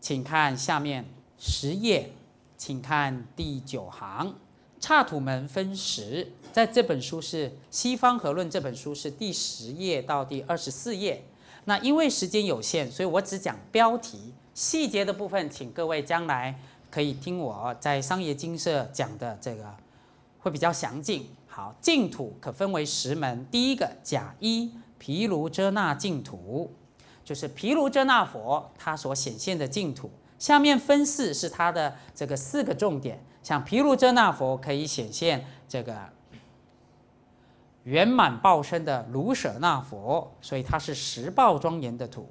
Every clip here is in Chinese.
请看下面十页，请看第九行，刹土门分十，在这本书是《西方和论》这本书是第十页到第二十四页。那因为时间有限，所以我只讲标题，细节的部分请各位将来可以听我在商业精舍讲的这个会比较详尽。好，净土可分为十门，第一个假一毗卢遮那净土。就是毗卢遮那佛他所显现的净土，下面分四，是他的这个四个重点。像毗卢遮那佛可以显现这个圆满报身的卢舍那佛，所以它是十报庄严的土。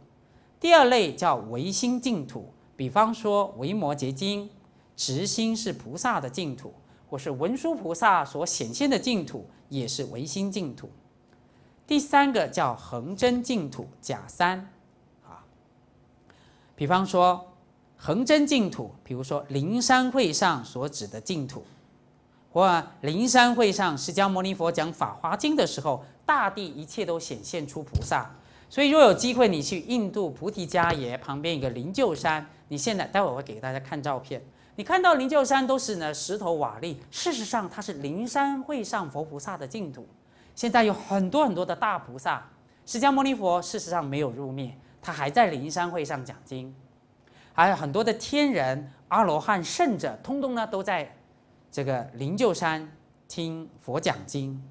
第二类叫唯心净土，比方说维摩诘经，直心是菩萨的净土，或是文殊菩萨所显现的净土，也是唯心净土。第三个叫恒真净土，假三。比方说，横真净土，比如说灵山会上所指的净土，或灵山会上释迦牟尼佛讲《法华经》的时候，大地一切都显现出菩萨。所以，若有机会，你去印度菩提迦耶旁边一个灵鹫山，你现在待会儿会给大家看照片。你看到灵鹫山都是呢石头瓦砾，事实上它是灵山会上佛菩萨的净土。现在有很多很多的大菩萨，释迦牟尼佛事实上没有入灭。他还在灵山会上讲经，还有很多的天人、阿罗汉、圣者，通通呢都在这个灵鹫山听佛讲经。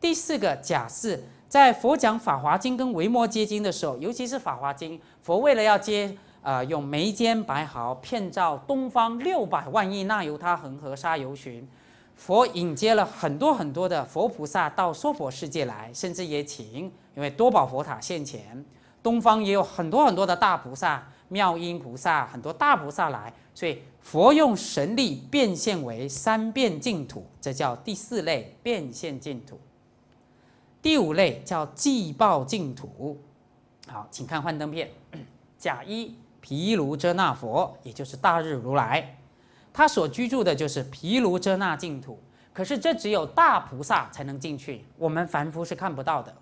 第四个假设，在佛讲《法华经》跟《维摩诘经》的时候，尤其是《法华经》，佛为了要接呃用眉间白毫，骗照东方六百万亿那由他恒河沙游群，佛引接了很多很多的佛菩萨到娑婆世界来，甚至也请因为多宝佛塔现前，东方也有很多很多的大菩萨，妙音菩萨，很多大菩萨来，所以佛用神力变现为三变净土，这叫第四类变现净土。第五类叫寂报净土。好，请看幻灯片。甲一毗卢遮那佛，也就是大日如来，他所居住的就是毗卢遮那净土。可是这只有大菩萨才能进去，我们凡夫是看不到的。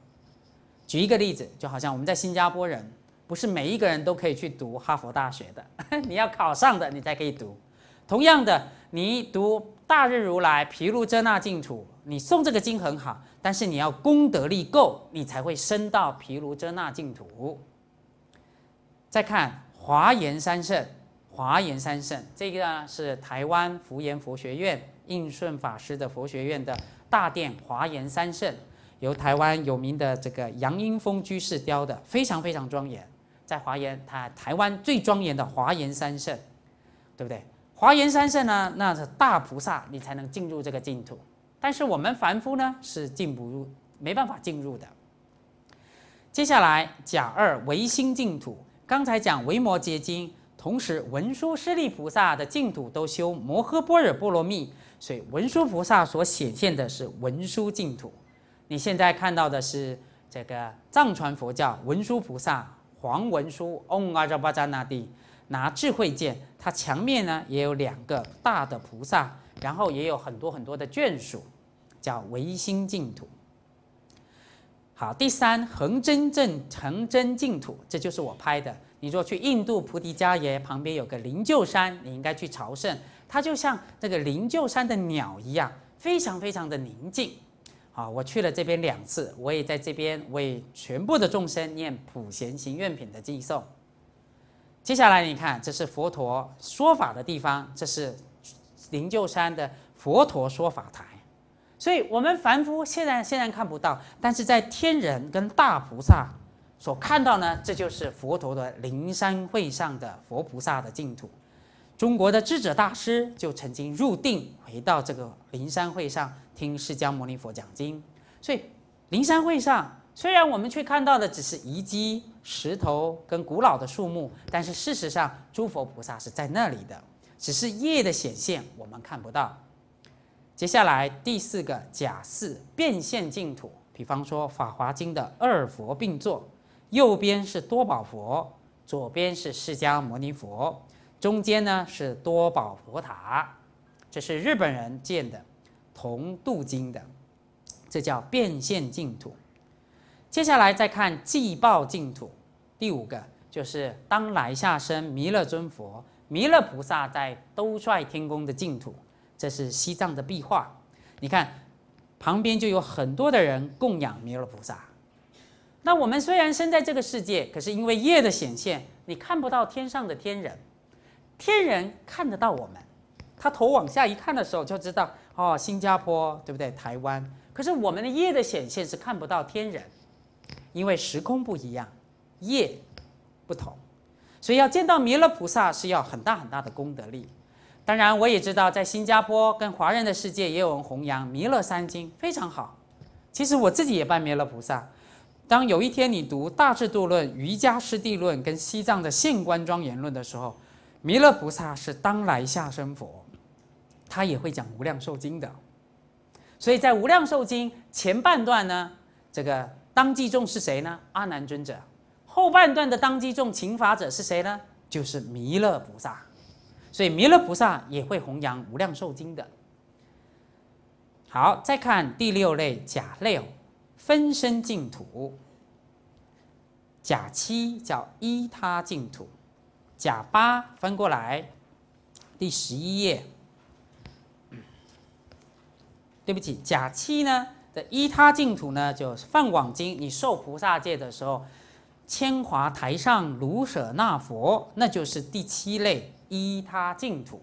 举一个例子，就好像我们在新加坡人，不是每一个人都可以去读哈佛大学的，你要考上的你才可以读。同样的，你读大日如来毗卢遮那净土，你诵这个经很好，但是你要功德力够，你才会升到毗卢遮那净土。再看华严三圣，华严三圣这个呢是台湾福严佛学院应顺法师的佛学院的大殿华严三圣。由台湾有名的这个杨英峰居士雕的，非常非常庄严。在华严，它台湾最庄严的华严三圣，对不对？华严三圣呢，那是大菩萨，你才能进入这个净土。但是我们凡夫呢，是进不入，没办法进入的。接下来甲二唯心净土。刚才讲维摩诘经，同时文殊、师利菩萨的净土都修摩诃般若波罗蜜，所以文殊菩萨所显现的是文殊净土。你现在看到的是这个藏传佛教文殊菩萨，黄文殊，嗡阿扎巴扎那帝，拿智慧剑。它墙面呢也有两个大的菩萨，然后也有很多很多的眷属，叫唯心净土。好，第三恒真正恒真净土，这就是我拍的。你说去印度菩提迦耶旁边有个灵鹫山，你应该去朝圣。它就像这个灵鹫山的鸟一样，非常非常的宁静。啊，我去了这边两次，我也在这边为全部的众生念《普贤行愿品》的偈颂。接下来，你看，这是佛陀说法的地方，这是灵鹫山的佛陀说法台。所以，我们凡夫现在现然看不到，但是在天人跟大菩萨所看到呢，这就是佛陀的灵山会上的佛菩萨的净土。中国的智者大师就曾经入定，回到这个灵山会上听释迦牟尼佛讲经。所以灵山会上，虽然我们却看到的只是遗迹、石头跟古老的树木，但是事实上诸佛菩萨是在那里的，只是业的显现，我们看不到。接下来第四个假示变现净土，比方说法华经的二佛并坐，右边是多宝佛，左边是释迦牟尼佛。中间呢是多宝佛塔，这是日本人建的，铜镀金的，这叫变现净土。接下来再看寂报净土，第五个就是当来下生弥勒尊佛，弥勒菩萨在兜率天宫的净土，这是西藏的壁画。你看旁边就有很多的人供养弥勒菩萨。那我们虽然生在这个世界，可是因为业的显现，你看不到天上的天人。天人看得到我们，他头往下一看的时候就知道哦，新加坡对不对？台湾。可是我们的业的显现是看不到天人，因为时空不一样，业不同，所以要见到弥勒菩萨是要很大很大的功德力。当然，我也知道在新加坡跟华人的世界也有人弘扬弥勒三经，非常好。其实我自己也拜弥勒菩萨。当有一天你读《大智度论》《瑜伽师地论》跟西藏的《县观庄严论》的时候。弥勒菩萨是当来下生佛，他也会讲无量寿经的，所以在无量寿经前半段呢，这个当机众是谁呢？阿难尊者。后半段的当机众勤法者是谁呢？就是弥勒菩萨。所以弥勒菩萨也会弘扬无量寿经的。好，再看第六类甲类分身净土。甲七叫依他净土。甲八翻过来，第十一页。对不起，甲七呢的依他净土呢，就《是梵网经》，你受菩萨戒的时候，千华台上卢舍那佛，那就是第七类依他净土。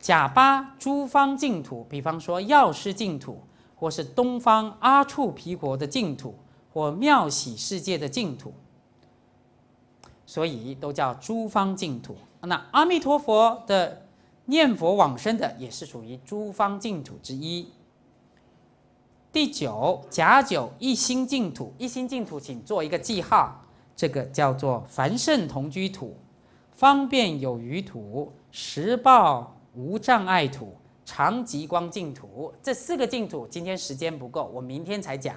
甲八诸方净土，比方说药师净土，或是东方阿处毗国的净土，或妙喜世界的净土。所以都叫诸方净土。那阿弥陀佛的念佛往生的也是属于诸方净土之一。第九假九一心净土，一心净土，请做一个记号。这个叫做凡圣同居土，方便有余土，十报无障碍土，长极光净土。这四个净土，今天时间不够，我明天才讲。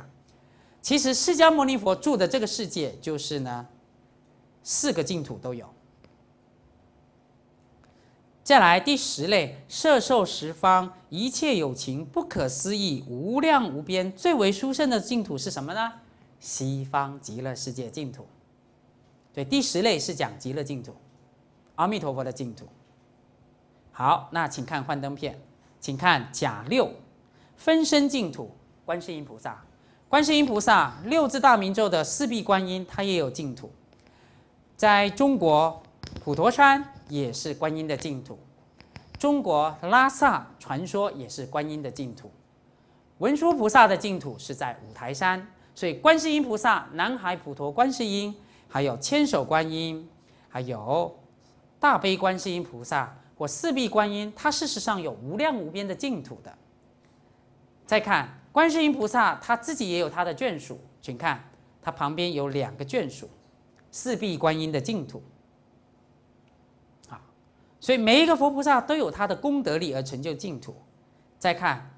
其实释迦牟尼佛住的这个世界就是呢。四个净土都有。再来第十类，摄受十方一切有情，不可思议，无量无边，最为殊胜的净土是什么呢？西方极乐世界净土。对，第十类是讲极乐净土，阿弥陀佛的净土。好，那请看幻灯片，请看甲六分身净土，观世音菩萨，观世音菩萨六字大明咒的四臂观音，它也有净土。在中国，普陀山也是观音的净土；中国拉萨传说也是观音的净土。文殊菩萨的净土是在五台山，所以观世音菩萨、南海普陀观世音，还有千手观音，还有大悲观世音菩萨或四臂观音，它事实上有无量无边的净土的。再看观世音菩萨，他自己也有他的眷属，请看他旁边有两个眷属。四臂观音的净土，啊，所以每一个佛菩萨都有他的功德力而成就净土。再看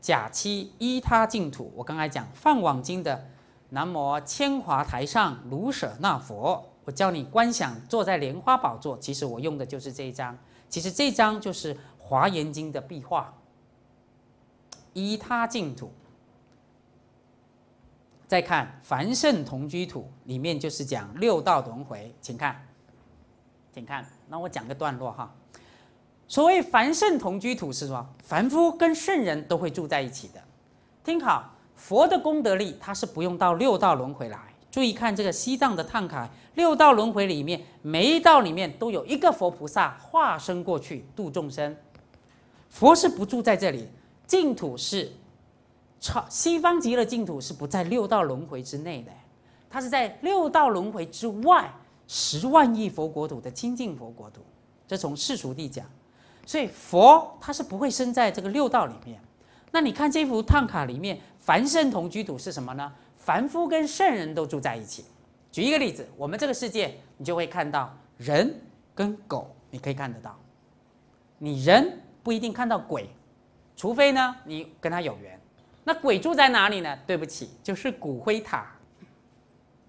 假期依他净土，我刚才讲《放网经》的南无千华台上卢舍那佛，我教你观想坐在莲花宝座，其实我用的就是这一张。其实这张就是《华严经》的壁画，依他净土。再看凡圣同居土里面就是讲六道轮回，请看，请看，那我讲个段落哈。所谓凡圣同居土是什么？凡夫跟圣人都会住在一起的。听好，佛的功德力它是不用到六道轮回来。注意看这个西藏的探卡，六道轮回里面每一道里面都有一个佛菩萨化身过去度众生。佛是不住在这里，净土是。超西方极乐净土是不在六道轮回之内的，它是在六道轮回之外十万亿佛国土的清净佛国土。这从世俗地讲，所以佛他是不会生在这个六道里面。那你看这幅唐卡里面，凡圣同居土是什么呢？凡夫跟圣人都住在一起。举一个例子，我们这个世界你就会看到人跟狗，你可以看得到。你人不一定看到鬼，除非呢你跟他有缘。那鬼住在哪里呢？对不起，就是骨灰塔。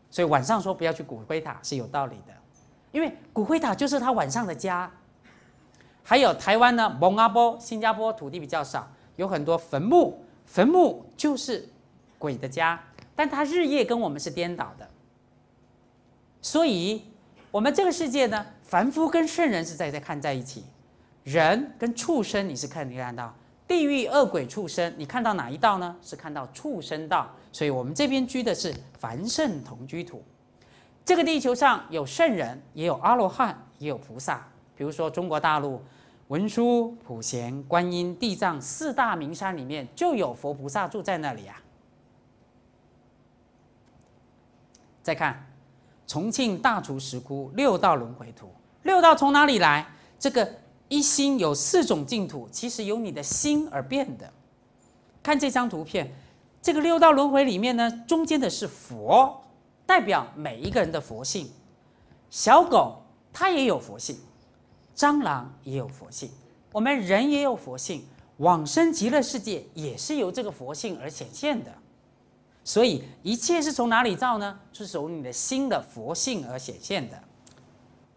所以晚上说不要去骨灰塔是有道理的，因为骨灰塔就是他晚上的家。还有台湾的孟阿波、新加坡土地比较少，有很多坟墓，坟墓就是鬼的家，但他日夜跟我们是颠倒的。所以我们这个世界呢，凡夫跟圣人是在在看在一起，人跟畜生你是看你看到。地狱、恶鬼、畜生，你看到哪一道呢？是看到畜生道。所以，我们这边居的是凡圣同居土。这个地球上有圣人，也有阿罗汉，也有菩萨。比如说中国大陆，文殊、普贤、观音、地藏四大名山里面就有佛菩萨住在那里啊。再看重庆大足石窟六道轮回图，六道从哪里来？这个。一心有四种净土，其实由你的心而变的。看这张图片，这个六道轮回里面呢，中间的是佛，代表每一个人的佛性。小狗它也有佛性，蟑螂也有佛性，我们人也有佛性，往生极乐世界也是由这个佛性而显现的。所以一切是从哪里造呢？是从你的心的佛性而显现的。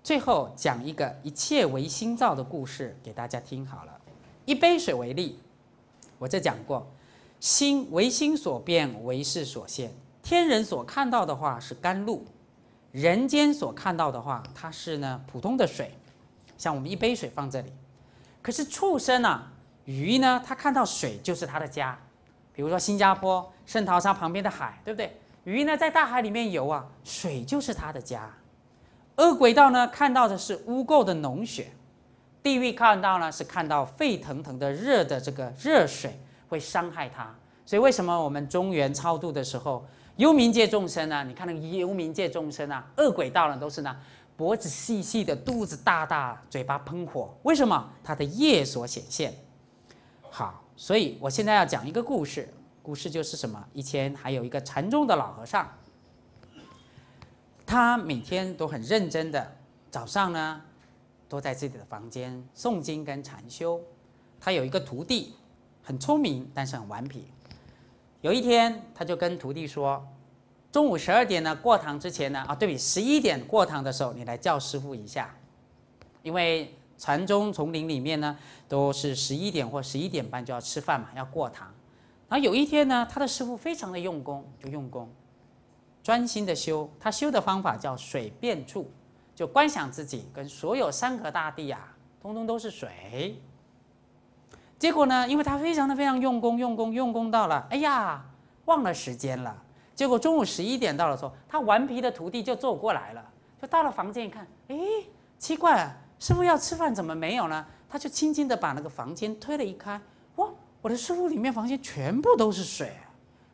最后讲一个一切唯心造的故事给大家听好了。一杯水为例，我这讲过，心唯心所变，唯识所现。天人所看到的话是甘露，人间所看到的话，它是呢普通的水。像我们一杯水放这里，可是畜生呢，鱼呢，它看到水就是它的家。比如说新加坡圣淘沙旁边的海，对不对？鱼呢在大海里面游啊，水就是它的家。恶鬼道呢，看到的是污垢的脓血；地狱看到呢，是看到沸腾腾的热的这个热水，会伤害他。所以为什么我们中原超度的时候，幽冥界众生呢？你看那个幽冥界众生啊，恶鬼道呢都是呢，脖子细细的，肚子大大，嘴巴喷火。为什么？他的业所显现。好，所以我现在要讲一个故事。故事就是什么？以前还有一个禅宗的老和尚。他每天都很认真的，早上呢，都在自己的房间诵经跟禅修。他有一个徒弟，很聪明，但是很顽皮。有一天，他就跟徒弟说：“中午十二点呢，过堂之前呢，啊，对，比十一点过堂的时候，你来叫师傅一下，因为禅宗丛林里面呢，都是十一点或十一点半就要吃饭嘛，要过堂。然后有一天呢，他的师傅非常的用功，就用功。”专心的修，他修的方法叫水变处，就观想自己跟所有山河大地啊，通通都是水。结果呢，因为他非常的非常用功用功用功到了，哎呀，忘了时间了。结果中午十一点到了，说他顽皮的徒弟就走过来了，就到了房间一看，哎，奇怪，师傅要吃饭怎么没有呢？他就轻轻的把那个房间推了一开，哇，我的师傅里面房间全部都是水，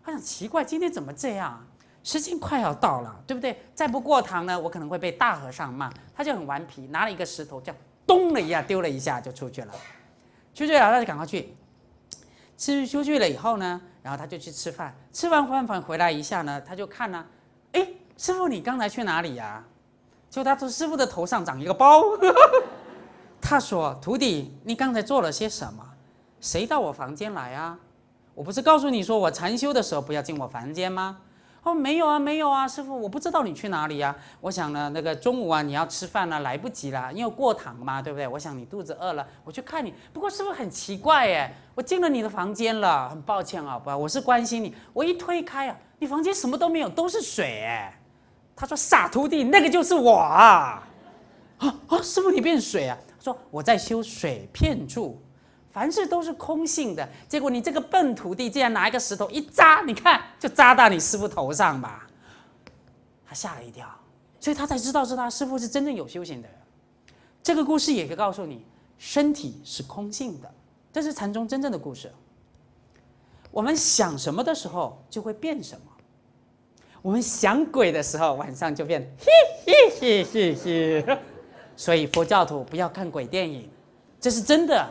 他想奇怪今天怎么这样？时间快要到了，对不对？再不过堂呢，我可能会被大和尚骂。他就很顽皮，拿了一个石头，叫咚的一下丢了一下就出去了。出去了，那就赶快去。吃出去了以后呢，然后他就去吃饭。吃完饭返回来一下呢，他就看了，哎，师傅你刚才去哪里呀？师傅他说：“师傅的头上长一个包。”他说：“徒弟，你刚才做了些什么？谁到我房间来啊？我不是告诉你说我禅修的时候不要进我房间吗？”他说没有啊，没有啊，师傅，我不知道你去哪里啊。我想呢，那个中午啊，你要吃饭了，来不及了，因为过堂嘛，对不对？我想你肚子饿了，我去看你。不过师傅很奇怪诶，我进了你的房间了，很抱歉啊，不，我是关心你。我一推开啊，你房间什么都没有，都是水。他说傻徒弟，那个就是我啊。啊啊，师傅你变水啊？他说我在修水片柱。凡事都是空性的，结果你这个笨徒弟竟然拿一个石头一扎，你看就扎到你师傅头上吧，他吓了一跳，所以他才知道是他师傅是真正有修行的。人。这个故事也可以告诉你，身体是空性的，这是禅宗真正的故事。我们想什么的时候就会变什么，我们想鬼的时候晚上就变，嘻嘻嘻嘻嘻，所以佛教徒不要看鬼电影，这是真的。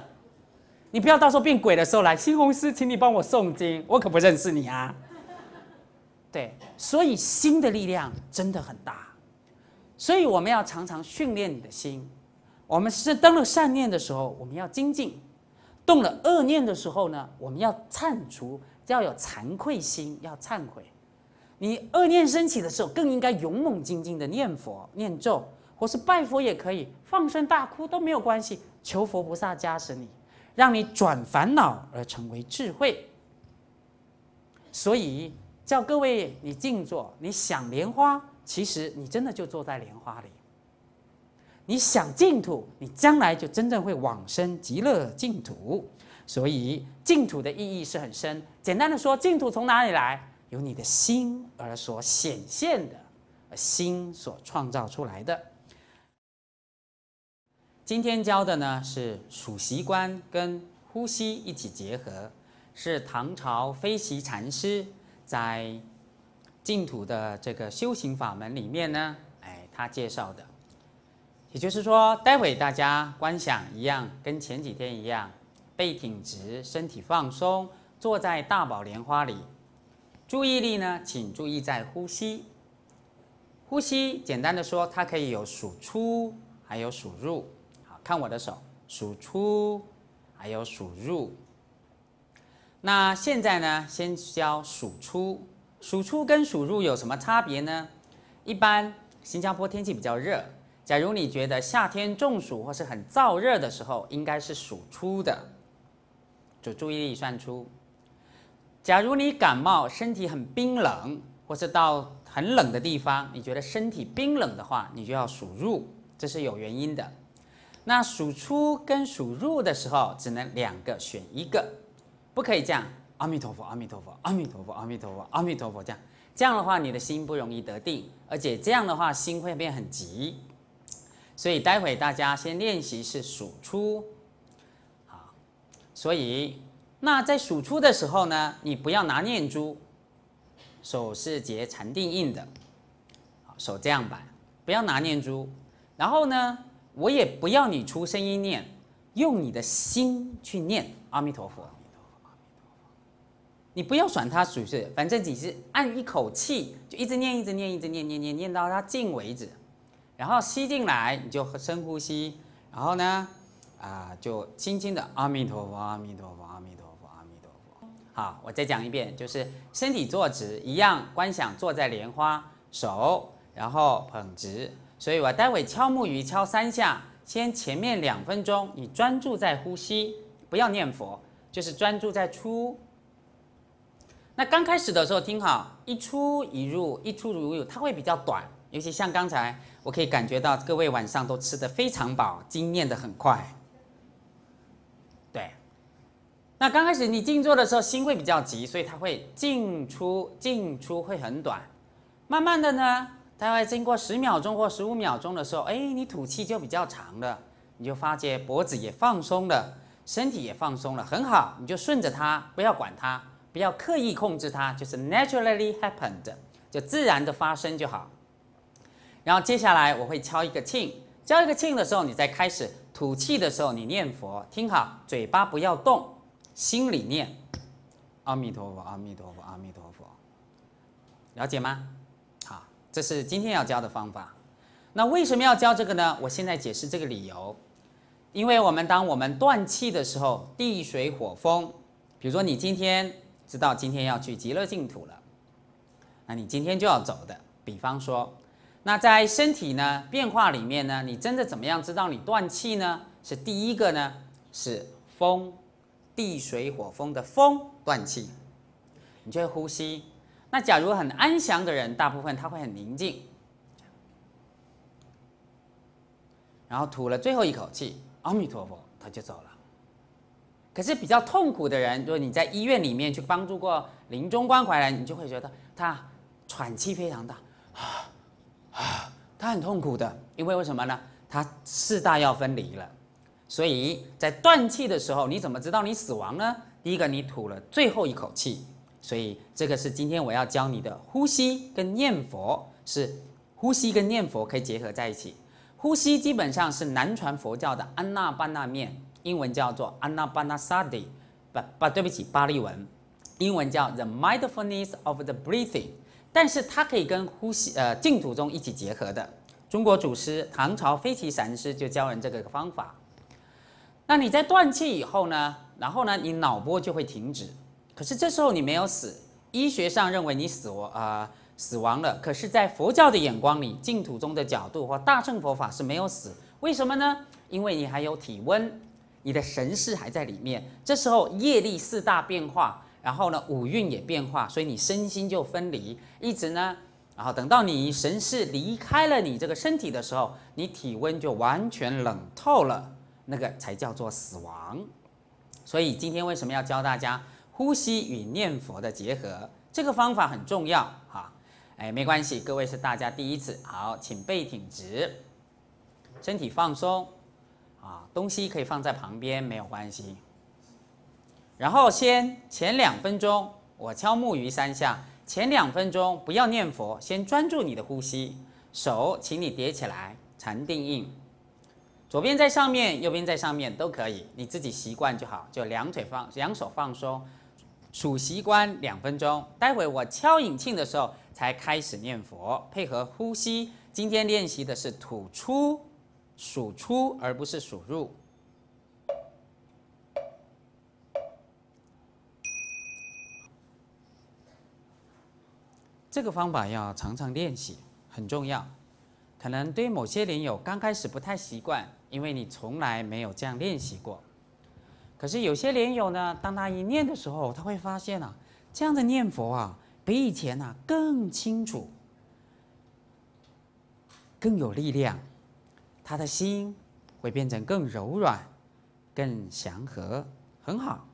你不要到时候变鬼的时候来，西红柿，请你帮我诵经，我可不认识你啊。对，所以心的力量真的很大，所以我们要常常训练你的心。我们是登了善念的时候，我们要精进；动了恶念的时候呢，我们要忏除，要有惭愧心，要忏悔。你恶念升起的时候，更应该勇猛精进的念佛、念咒，或是拜佛也可以，放声大哭都没有关系，求佛菩萨加持你。让你转烦恼而成为智慧，所以叫各位你静坐，你想莲花，其实你真的就坐在莲花里。你想净土，你将来就真正会往生极乐净土。所以净土的意义是很深。简单的说，净土从哪里来？由你的心而所显现的，心所创造出来的。今天教的呢是数息观跟呼吸一起结合，是唐朝飞习禅师在净土的这个修行法门里面呢，哎，他介绍的。也就是说，待会大家观想一样，跟前几天一样，背挺直，身体放松，坐在大宝莲花里，注意力呢，请注意在呼吸。呼吸简单的说，它可以有数出，还有数入。看我的手，数出，还有数入。那现在呢？先教数出。数出跟数入有什么差别呢？一般新加坡天气比较热，假如你觉得夏天中暑或是很燥热的时候，应该是数出的，就注意力算出。假如你感冒，身体很冰冷，或是到很冷的地方，你觉得身体冰冷的话，你就要数入，这是有原因的。那数出跟数入的时候，只能两个选一个，不可以这样。阿弥陀佛，阿弥陀佛，阿弥陀佛，阿弥陀佛，阿弥陀佛，这样这样的话，你的心不容易得定，而且这样的话，心会变很急。所以待会大家先练习是数出，好。所以那在数出的时候呢，你不要拿念珠，手是结禅定印的，好，手这样摆，不要拿念珠，然后呢？我也不要你出声音念，用你的心去念阿弥陀佛。阿弥陀佛，阿弥陀佛。你不要管它，只是反正你是按一口气，就一直念，一直念，一直念，念念念到它静为止。然后吸进来，你就深呼吸。然后呢，啊，就轻轻的阿弥陀佛，阿弥陀佛，阿弥陀佛，阿弥陀佛。好，我再讲一遍，就是身体坐直，一样观想坐在莲花手，然后捧直。所以我待会敲木鱼敲三下，先前面两分钟，你专注在呼吸，不要念佛，就是专注在出。那刚开始的时候听好，一出一入，一出如入，它会比较短，尤其像刚才，我可以感觉到各位晚上都吃得非常饱，经念的很快。对，那刚开始你静坐的时候心会比较急，所以它会进出进出会很短，慢慢的呢。大概经过十秒钟或十五秒钟的时候，哎，你吐气就比较长了，你就发觉脖子也放松了，身体也放松了，很好，你就顺着它，不要管它，不要刻意控制它，就是 naturally happened，就自然的发生就好。然后接下来我会敲一个磬，敲一个磬的时候，你再开始吐气的时候，你念佛，听好，嘴巴不要动，心里念阿弥陀佛，阿弥陀佛，阿弥陀佛，了解吗？这是今天要教的方法，那为什么要教这个呢？我现在解释这个理由，因为我们当我们断气的时候，地水火风，比如说你今天知道今天要去极乐净土了，那你今天就要走的。比方说，那在身体呢变化里面呢，你真的怎么样知道你断气呢？是第一个呢，是风、地水火风的风断气，你就会呼吸。那假如很安详的人，大部分他会很宁静，然后吐了最后一口气，阿弥陀佛，他就走了。可是比较痛苦的人，如果你在医院里面去帮助过临终关怀人，你就会觉得他喘气非常大，啊，他很痛苦的，因为为什么呢？他四大要分离了，所以在断气的时候，你怎么知道你死亡呢？第一个，你吐了最后一口气。所以，这个是今天我要教你的呼吸跟念佛是，呼吸跟念佛可以结合在一起。呼吸基本上是南传佛教的安那班那面，英文叫做安那班那萨迪，巴巴对不起，巴利文，英文叫 The Mindfulness of the Breathing，但是它可以跟呼吸呃净土宗一起结合的。中国祖师唐朝飞齐禅师就教人这个方法。那你在断气以后呢，然后呢，你脑波就会停止。可是这时候你没有死，医学上认为你死亡啊，死亡了。可是，在佛教的眼光里，净土宗的角度或大乘佛法是没有死。为什么呢？因为你还有体温，你的神识还在里面。这时候业力四大变化，然后呢，五蕴也变化，所以你身心就分离。一直呢，然后等到你神识离开了你这个身体的时候，你体温就完全冷透了，那个才叫做死亡。所以今天为什么要教大家？呼吸与念佛的结合，这个方法很重要哈。哎，没关系，各位是大家第一次，好，请背挺直，身体放松啊，东西可以放在旁边，没有关系。然后先前两分钟，我敲木鱼三下，前两分钟不要念佛，先专注你的呼吸。手，请你叠起来，禅定印，左边在上面，右边在上面都可以，你自己习惯就好。就两腿放，两手放松。数习惯两分钟，待会我敲引磬的时候才开始念佛，配合呼吸。今天练习的是吐出数出，而不是数入。这个方法要常常练习，很重要。可能对某些莲友刚开始不太习惯，因为你从来没有这样练习过。可是有些莲友呢，当他一念的时候，他会发现啊，这样的念佛啊，比以前呢更清楚，更有力量，他的心会变成更柔软、更祥和，很好。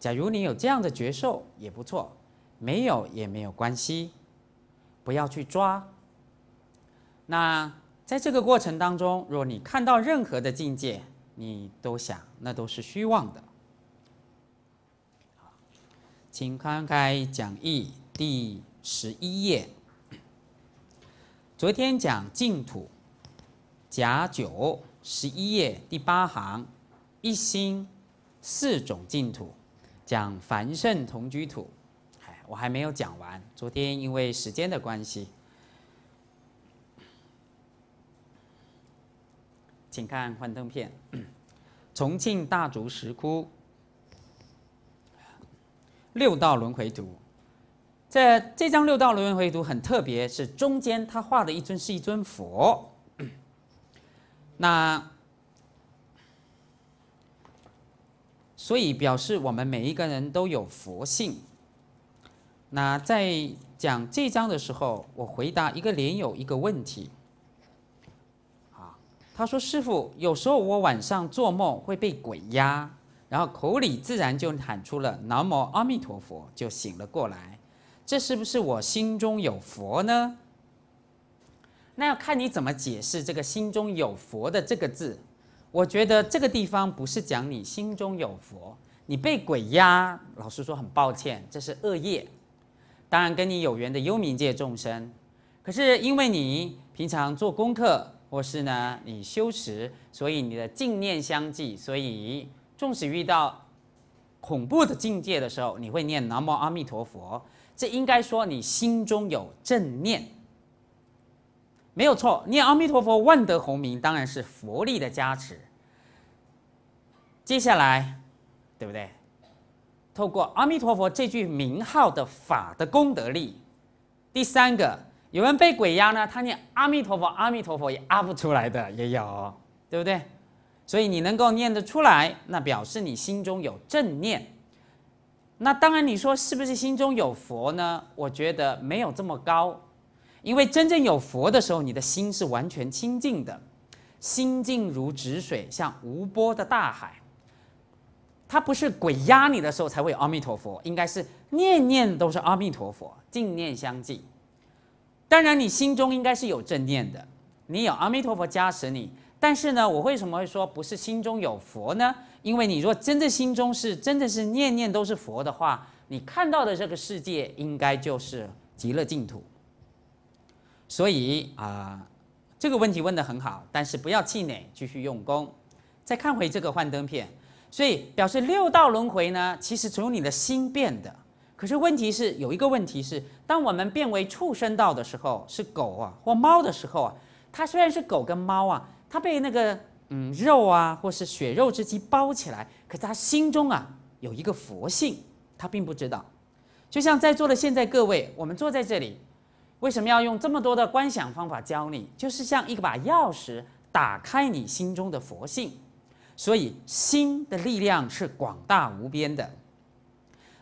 假如你有这样的觉受也不错，没有也没有关系，不要去抓。那在这个过程当中，若你看到任何的境界，你都想，那都是虚妄的。好，请翻开讲义第十一页。昨天讲净土，甲九十一页第八行，一心四种净土，讲凡圣同居土。哎，我还没有讲完，昨天因为时间的关系。请看幻灯片：重庆大足石窟六道轮回图。这这张六道轮回图很特别，是中间他画的一尊是一尊佛。那所以表示我们每一个人都有佛性。那在讲这张的时候，我回答一个连友一个问题。他说：“师傅，有时候我晚上做梦会被鬼压，然后口里自然就喊出了‘南无阿弥陀佛’，就醒了过来。这是不是我心中有佛呢？那要看你怎么解释‘这个心中有佛’的这个字。我觉得这个地方不是讲你心中有佛，你被鬼压。老实说，很抱歉，这是恶业。当然，跟你有缘的幽冥界众生，可是因为你平常做功课。”或是呢，你修持，所以你的净念相继，所以纵使遇到恐怖的境界的时候，你会念南无阿弥陀佛。这应该说你心中有正念，没有错。念阿弥陀佛万德洪名，当然是佛力的加持。接下来，对不对？透过阿弥陀佛这句名号的法的功德力，第三个。有人被鬼压呢，他念阿弥陀佛，阿弥陀佛也压不出来的，也有，对不对？所以你能够念得出来，那表示你心中有正念。那当然，你说是不是心中有佛呢？我觉得没有这么高，因为真正有佛的时候，你的心是完全清净的，心静如止水，像无波的大海。它不是鬼压你的时候才会有阿弥陀佛，应该是念念都是阿弥陀佛，净念相继。当然，你心中应该是有正念的，你有阿弥陀佛加持你。但是呢，我为什么会说不是心中有佛呢？因为你若真的心中是真的是念念都是佛的话，你看到的这个世界应该就是极乐净土。所以啊，这个问题问得很好，但是不要气馁，继续用功。再看回这个幻灯片，所以表示六道轮回呢，其实从你的心变的。可是问题是有一个问题是，当我们变为畜生道的时候，是狗啊或猫的时候啊，它虽然是狗跟猫啊，它被那个嗯肉啊或是血肉之躯包起来，可它心中啊有一个佛性，它并不知道。就像在座的现在各位，我们坐在这里，为什么要用这么多的观想方法教你？就是像一把钥匙，打开你心中的佛性。所以心的力量是广大无边的。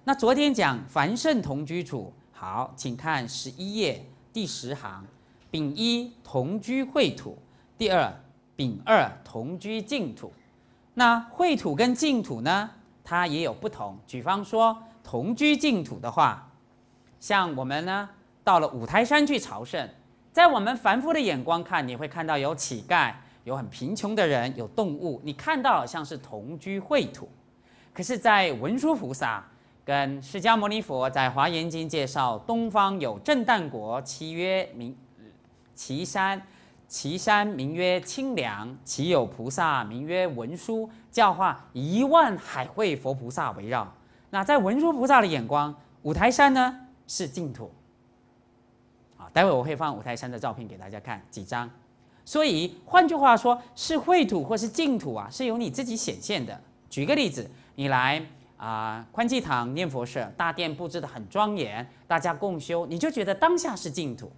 那昨天讲凡圣同居处，好，请看十一页第十行，丙一同居秽土，第二丙二同居净土。那秽土跟净土呢，它也有不同。举方说同居净土的话，像我们呢到了五台山去朝圣，在我们凡夫的眼光看，你会看到有乞丐，有很贫穷的人，有动物，你看到像是同居秽土，可是，在文殊菩萨。跟释迦牟尼佛在《华严经》介绍，东方有震旦国，其曰名，其山，其山名曰清凉，其有菩萨名曰文殊，教化一万海会佛菩萨围绕。那在文殊菩萨的眼光，五台山呢是净土。好，待会我会放五台山的照片给大家看几张。所以换句话说，是秽土或是净土啊，是由你自己显现的。举个例子，你来。啊，宽济堂念佛社大殿布置得很庄严，大家共修，你就觉得当下是净土。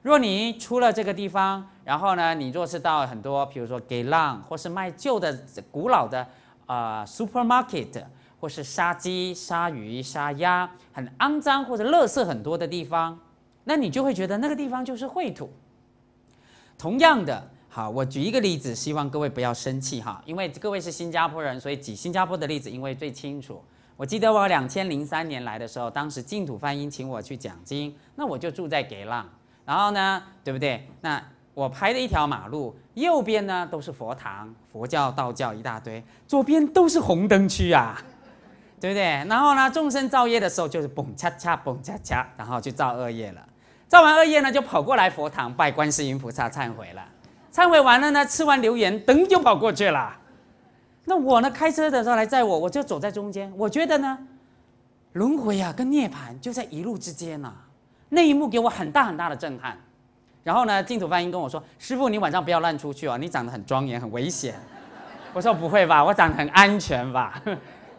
若你出了这个地方，然后呢，你若是到很多，比如说给浪或是卖旧的、古老的啊 supermarket，或是杀鸡、杀鱼、杀鸭，很肮脏或者垃圾很多的地方，那你就会觉得那个地方就是秽土。同样的。好，我举一个例子，希望各位不要生气哈，因为各位是新加坡人，所以举新加坡的例子，因为最清楚。我记得我两千零三年来的时候，当时净土梵音请我去讲经，那我就住在吉浪，然后呢，对不对？那我拍的一条马路，右边呢都是佛堂、佛教、道教一大堆，左边都是红灯区啊，对不对？然后呢，众生造业的时候就是嘣嚓嚓、嘣嚓嚓，然后就造恶业了，造完恶业呢就跑过来佛堂拜观世音菩萨忏悔了。忏悔完了呢，吃完榴言，噔就跑过去了。那我呢，开车的时候来载我，我就走在中间。我觉得呢，轮回呀跟涅槃就在一路之间呐。那一幕给我很大很大的震撼。然后呢，净土梵音跟我说：“师傅，你晚上不要乱出去哦，你长得很庄严，很危险。”我说：“不会吧，我长得很安全吧？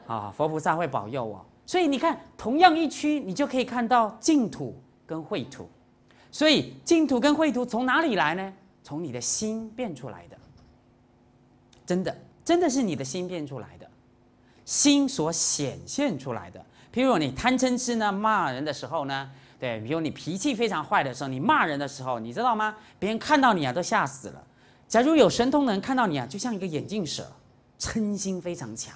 啊，佛菩萨会保佑我。”所以你看，同样一区，你就可以看到净土跟秽土。所以净土跟秽土从哪里来呢？从你的心变出来的，真的，真的是你的心变出来的，心所显现出来的。譬如你贪嗔痴呢，骂人的时候呢，对，比如你脾气非常坏的时候，你骂人的时候，你知道吗？别人看到你啊，都吓死了。假如有神通的人看到你啊，就像一个眼镜蛇，嗔心非常强。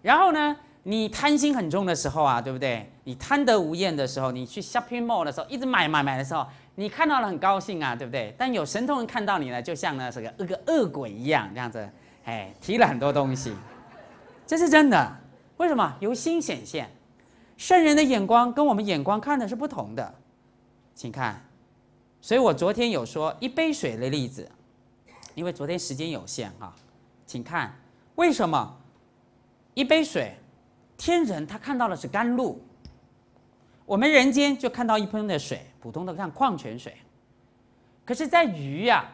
然后呢，你贪心很重的时候啊，对不对？你贪得无厌的时候，你去 shopping mall 的时候，一直买买买的时候。你看到了很高兴啊，对不对？但有神通人看到你呢，就像呢是个恶恶鬼一样，这样子，哎，提了很多东西，这是真的。为什么由心显现？圣人的眼光跟我们眼光看的是不同的，请看。所以我昨天有说一杯水的例子，因为昨天时间有限哈，请看为什么一杯水，天人他看到的是甘露，我们人间就看到一盆的水。普通的像矿泉水，可是，在鱼呀，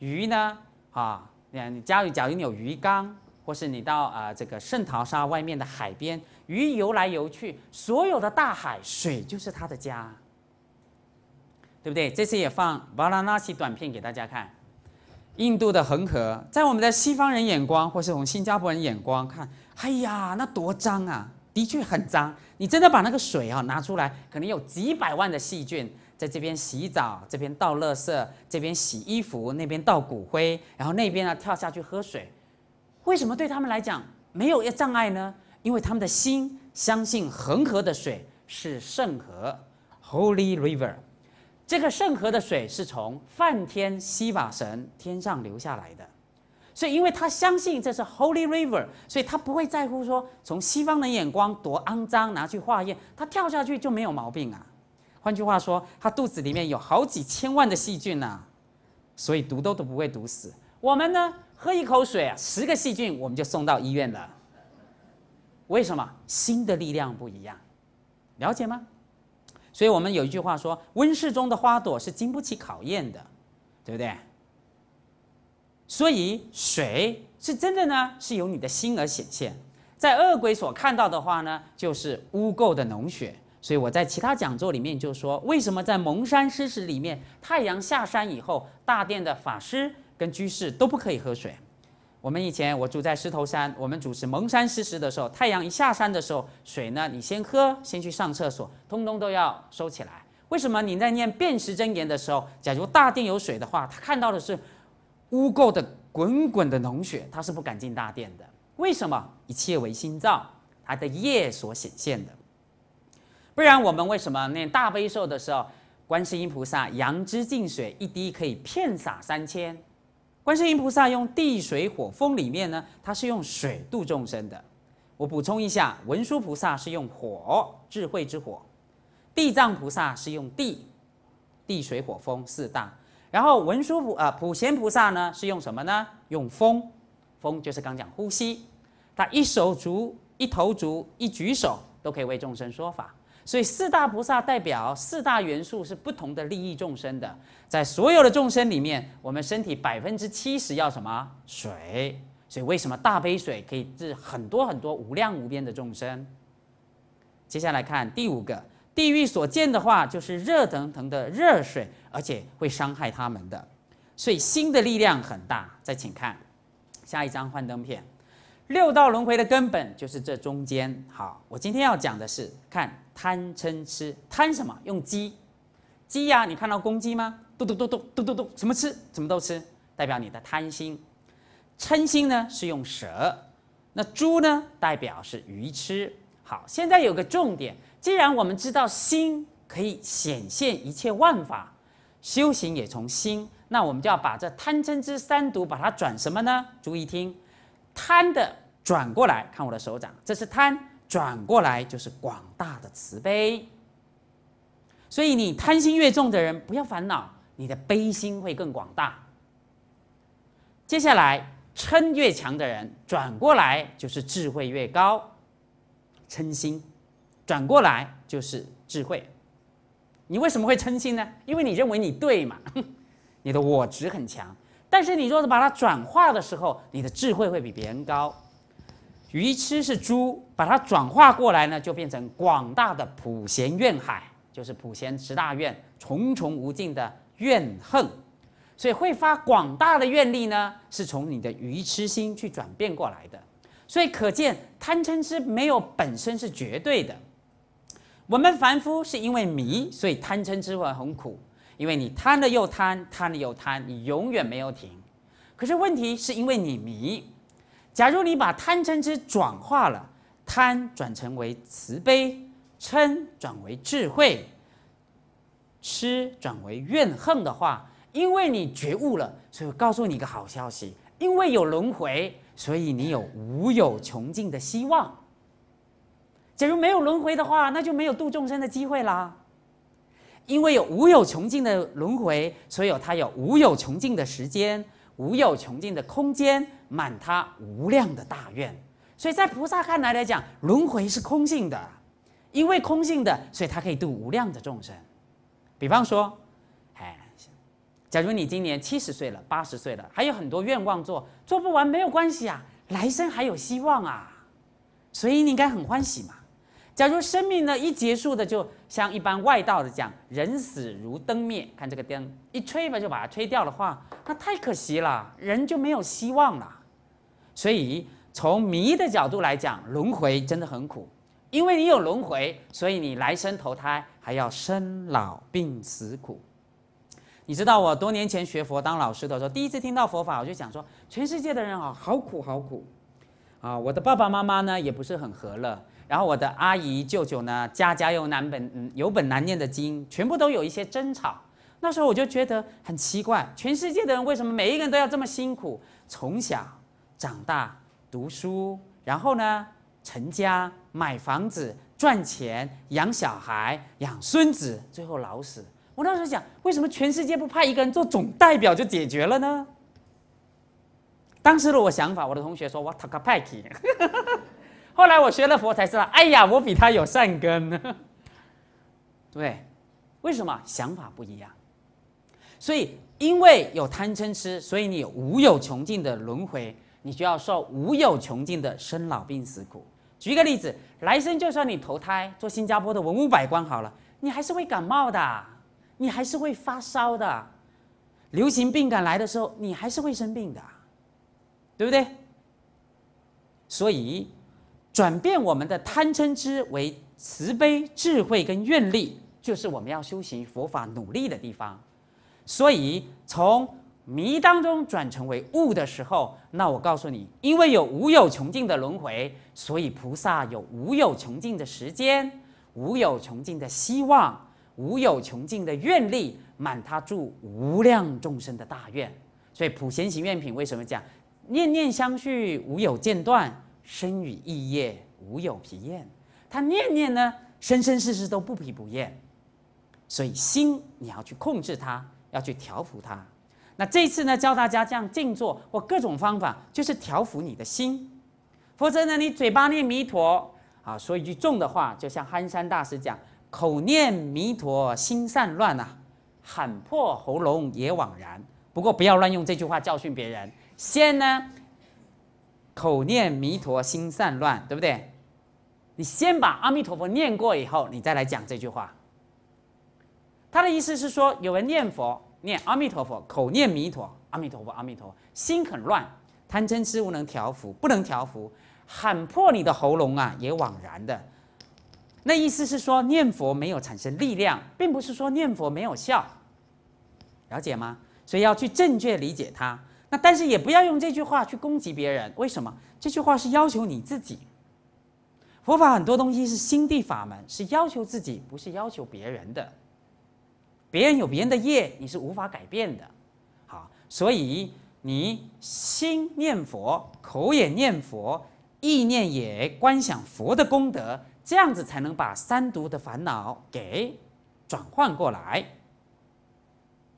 鱼呢，啊，你看，你家里假如你有鱼缸，或是你到啊这个圣淘沙外面的海边，鱼游来游去，所有的大海水就是它的家，对不对？这次也放巴拉纳西短片给大家看，印度的恒河，在我们的西方人眼光，或是从新加坡人眼光看，哎呀，那多脏啊！的确很脏，你真的把那个水啊拿出来，可能有几百万的细菌。在这边洗澡，这边倒垃圾，这边洗衣服，那边倒骨灰，然后那边呢跳下去喝水，为什么对他们来讲没有障碍呢？因为他们的心相信恒河的水是圣河 （Holy River），这个圣河的水是从梵天、西瓦神天上流下来的，所以因为他相信这是 Holy River，所以他不会在乎说从西方的眼光多肮脏，拿去化验，他跳下去就没有毛病啊。换句话说，他肚子里面有好几千万的细菌呢，所以毒都都不会毒死我们呢。喝一口水，啊，十个细菌我们就送到医院了。为什么？心的力量不一样，了解吗？所以我们有一句话说：“温室中的花朵是经不起考验的”，对不对？所以水是真的呢，是由你的心而显现。在恶鬼所看到的话呢，就是污垢的脓血。所以我在其他讲座里面就说，为什么在蒙山施食里面，太阳下山以后，大殿的法师跟居士都不可以喝水。我们以前我住在石头山，我们主持蒙山施食的时候，太阳一下山的时候，水呢你先喝，先去上厕所，通通都要收起来。为什么你在念辨识真言的时候，假如大殿有水的话，他看到的是污垢的滚滚的脓血，他是不敢进大殿的。为什么一切为心造，它的业所显现的。不然，我们为什么念大悲咒的时候，观世音菩萨羊脂净水一滴可以遍洒三千？观世音菩萨用地水火风里面呢，它是用水度众生的。我补充一下，文殊菩萨是用火，智慧之火；地藏菩萨是用地，地水火风四大。然后文殊菩啊普贤菩萨呢是用什么呢？用风，风就是刚讲呼吸，他一手足、一头足、一举手都可以为众生说法。所以四大菩萨代表四大元素是不同的利益众生的，在所有的众生里面，我们身体百分之七十要什么水？所以为什么大杯水可以治很多很多无量无边的众生？接下来看第五个地狱所见的话，就是热腾腾的热水，而且会伤害他们的。所以心的力量很大。再请看下一张幻灯片。六道轮回的根本就是这中间。好，我今天要讲的是看贪嗔痴。贪什么？用鸡，鸡呀，你看到公鸡吗？嘟嘟嘟嘟嘟嘟嘟，什么吃？什么都吃？代表你的贪心。嗔心呢，是用蛇。那猪呢，代表是愚痴。好，现在有个重点，既然我们知道心可以显现一切万法，修行也从心，那我们就要把这贪嗔痴三毒把它转什么呢？注意听。贪的转过来看我的手掌，这是贪；转过来就是广大的慈悲。所以你贪心越重的人，不要烦恼，你的悲心会更广大。接下来，嗔越强的人，转过来就是智慧越高。嗔心转过来就是智慧。你为什么会嗔心呢？因为你认为你对嘛，你的我执很强。但是你若是把它转化的时候，你的智慧会比别人高。愚痴是猪，把它转化过来呢，就变成广大的普贤愿海，就是普贤十大愿，重重无尽的怨恨。所以会发广大的愿力呢，是从你的愚痴心去转变过来的。所以可见贪嗔痴没有本身是绝对的。我们凡夫是因为迷，所以贪嗔痴会很苦。因为你贪了又贪，贪了又贪，你永远没有停。可是问题是因为你迷。假如你把贪嗔痴转化了，贪转成为慈悲，嗔转为智慧，痴转为怨恨的话，因为你觉悟了，所以我告诉你一个好消息：因为有轮回，所以你有无有穷尽的希望。假如没有轮回的话，那就没有度众生的机会啦。因为有无有穷尽的轮回，所以它有无有穷尽的时间、无有穷尽的空间，满它无量的大愿。所以在菩萨看来来讲，轮回是空性的，因为空性的，所以它可以度无量的众生。比方说，哎，假如你今年七十岁了、八十岁了，还有很多愿望做，做不完没有关系啊，来生还有希望啊，所以你应该很欢喜嘛。假如生命呢一结束的，就像一般外道的讲，人死如灯灭。看这个灯一吹吧，就把它吹掉的话那太可惜了，人就没有希望了。所以从迷的角度来讲，轮回真的很苦，因为你有轮回，所以你来生投胎还要生老病死苦。你知道我多年前学佛当老师的时候，第一次听到佛法，我就想说，全世界的人啊，好苦好苦啊！我的爸爸妈妈呢，也不是很和乐。然后我的阿姨、舅舅呢，家家有难本有本难念的经，全部都有一些争吵。那时候我就觉得很奇怪，全世界的人为什么每一个人都要这么辛苦？从小长大读书，然后呢成家、买房子、赚钱、养小孩、养孙子，最后老死。我当时想，为什么全世界不派一个人做总代表就解决了呢？当时的我想法，我的同学说：“我塔克派去。”后来我学了佛才知道，哎呀，我比他有善根。对，为什么想法不一样？所以因为有贪嗔痴，所以你无有穷尽的轮回，你就要受无有穷尽的生老病死苦。举一个例子，来生就算你投胎做新加坡的文武百官好了，你还是会感冒的，你还是会发烧的，流行病感来的时候，你还是会生病的，对不对？所以。转变我们的贪嗔痴为慈悲、智慧跟愿力，就是我们要修行佛法努力的地方。所以从迷当中转成为悟的时候，那我告诉你，因为有无有穷尽的轮回，所以菩萨有无有穷尽的时间、无有穷尽的希望、无有穷尽的愿力，满他住无量众生的大愿。所以《普贤行愿品》为什么讲念念相续，无有间断？生与意业无有疲厌，他念念呢，生生世世都不疲不厌，所以心你要去控制它，要去调服它。那这次呢，教大家这样静坐，或各种方法就是调服你的心，否则呢，你嘴巴念弥陀啊，说一句重的话，就像憨山大师讲，口念弥陀心散乱呐，喊破喉咙也枉然。不过不要乱用这句话教训别人，先呢。口念弥陀心散乱，对不对？你先把阿弥陀佛念过以后，你再来讲这句话。他的意思是说，有人念佛念阿弥陀佛，口念弥陀，阿弥陀佛，阿弥陀，佛，心很乱，贪嗔痴无能调伏，不能调伏，喊破你的喉咙啊，也枉然的。那意思是说，念佛没有产生力量，并不是说念佛没有效，了解吗？所以要去正确理解它。那但是也不要用这句话去攻击别人，为什么？这句话是要求你自己。佛法很多东西是心地法门，是要求自己，不是要求别人的。别人有别人的业，你是无法改变的。好，所以你心念佛，口也念佛，意念也观想佛的功德，这样子才能把三毒的烦恼给转换过来。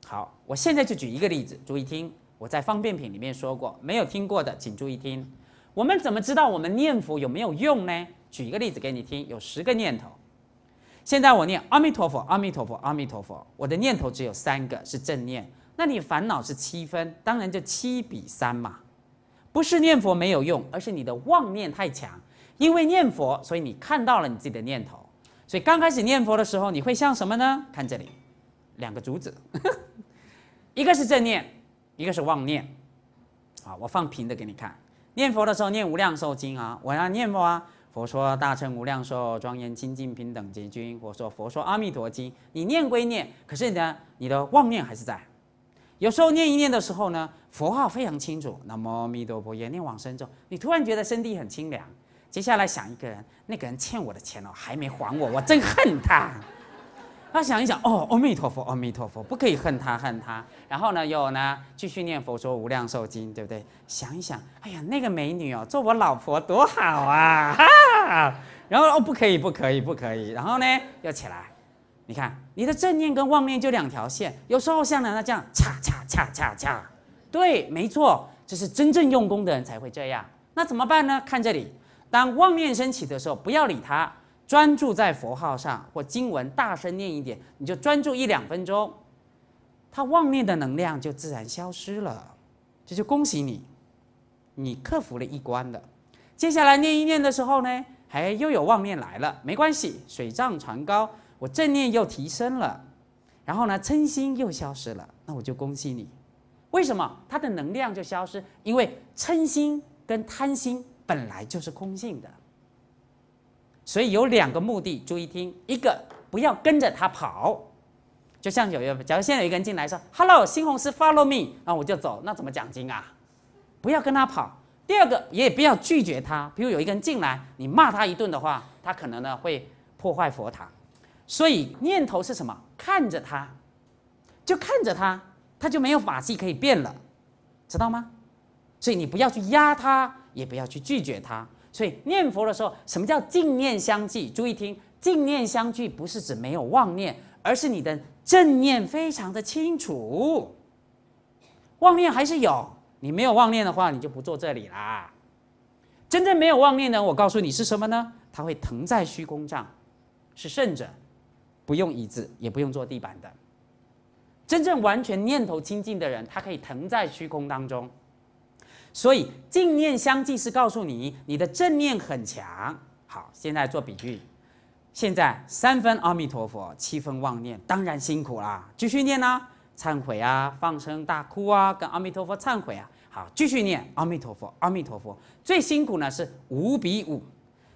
好，我现在就举一个例子，注意听。我在方便品里面说过，没有听过的，请注意听。我们怎么知道我们念佛有没有用呢？举一个例子给你听，有十个念头。现在我念阿弥陀佛，阿弥陀佛，阿弥陀佛。我的念头只有三个是正念，那你烦恼是七分，当然就七比三嘛。不是念佛没有用，而是你的妄念太强。因为念佛，所以你看到了你自己的念头。所以刚开始念佛的时候，你会像什么呢？看这里，两个竹子，一个是正念。一个是妄念，啊，我放平的给你看。念佛的时候念《无量寿经》啊，我要念佛啊。佛说大乘无量寿庄严清净平等觉君，我说佛说阿弥陀经，你念归念，可是呢，你的妄念还是在。有时候念一念的时候呢，佛号非常清楚，那么阿弥陀佛，也念往生咒，你突然觉得身体很清凉。接下来想一个人，那个人欠我的钱哦，还没还我，我真恨他。他想一想，哦，阿弥陀佛，阿弥陀佛，不可以恨他恨他。然后呢，又呢去训练佛说无量寿经，对不对？想一想，哎呀，那个美女哦，做我老婆多好啊！哈。然后哦，不可以，不可以，不可以。然后呢，又起来。你看，你的正念跟妄念就两条线。有时候像呢，那这样，恰恰恰恰恰，对，没错，这是真正用功的人才会这样。那怎么办呢？看这里，当妄念升起的时候，不要理他。专注在佛号上或经文，大声念一点，你就专注一两分钟，他妄念的能量就自然消失了，这就恭喜你，你克服了一关了。接下来念一念的时候呢，哎，又有妄念来了，没关系，水涨船高，我正念又提升了，然后呢，嗔心又消失了，那我就恭喜你。为什么它的能量就消失？因为嗔心跟贪心本来就是空性的。所以有两个目的，注意听：一个不要跟着他跑，就像有假如现在有一个人进来说 “Hello，西红柿，Follow me”，那我就走，那怎么奖金啊？不要跟他跑。第二个，也不要拒绝他。比如有一个人进来，你骂他一顿的话，他可能呢会破坏佛堂。所以念头是什么？看着他，就看着他，他就没有法器可以变了，知道吗？所以你不要去压他，也不要去拒绝他。所以念佛的时候，什么叫净念相继？注意听，净念相继不是指没有妄念，而是你的正念非常的清楚。妄念还是有，你没有妄念的话，你就不坐这里啦。真正没有妄念的，我告诉你是什么呢？它会腾在虚空上，是圣者，不用椅子，也不用坐地板的。真正完全念头清净的人，他可以腾在虚空当中。所以净念相继是告诉你你的正念很强。好，现在做比喻，现在三分阿弥陀佛，七分妄念，当然辛苦啦。继续念啊，忏悔啊，放声大哭啊，跟阿弥陀佛忏悔啊。好，继续念阿弥陀佛，阿弥陀佛。最辛苦呢是五比五，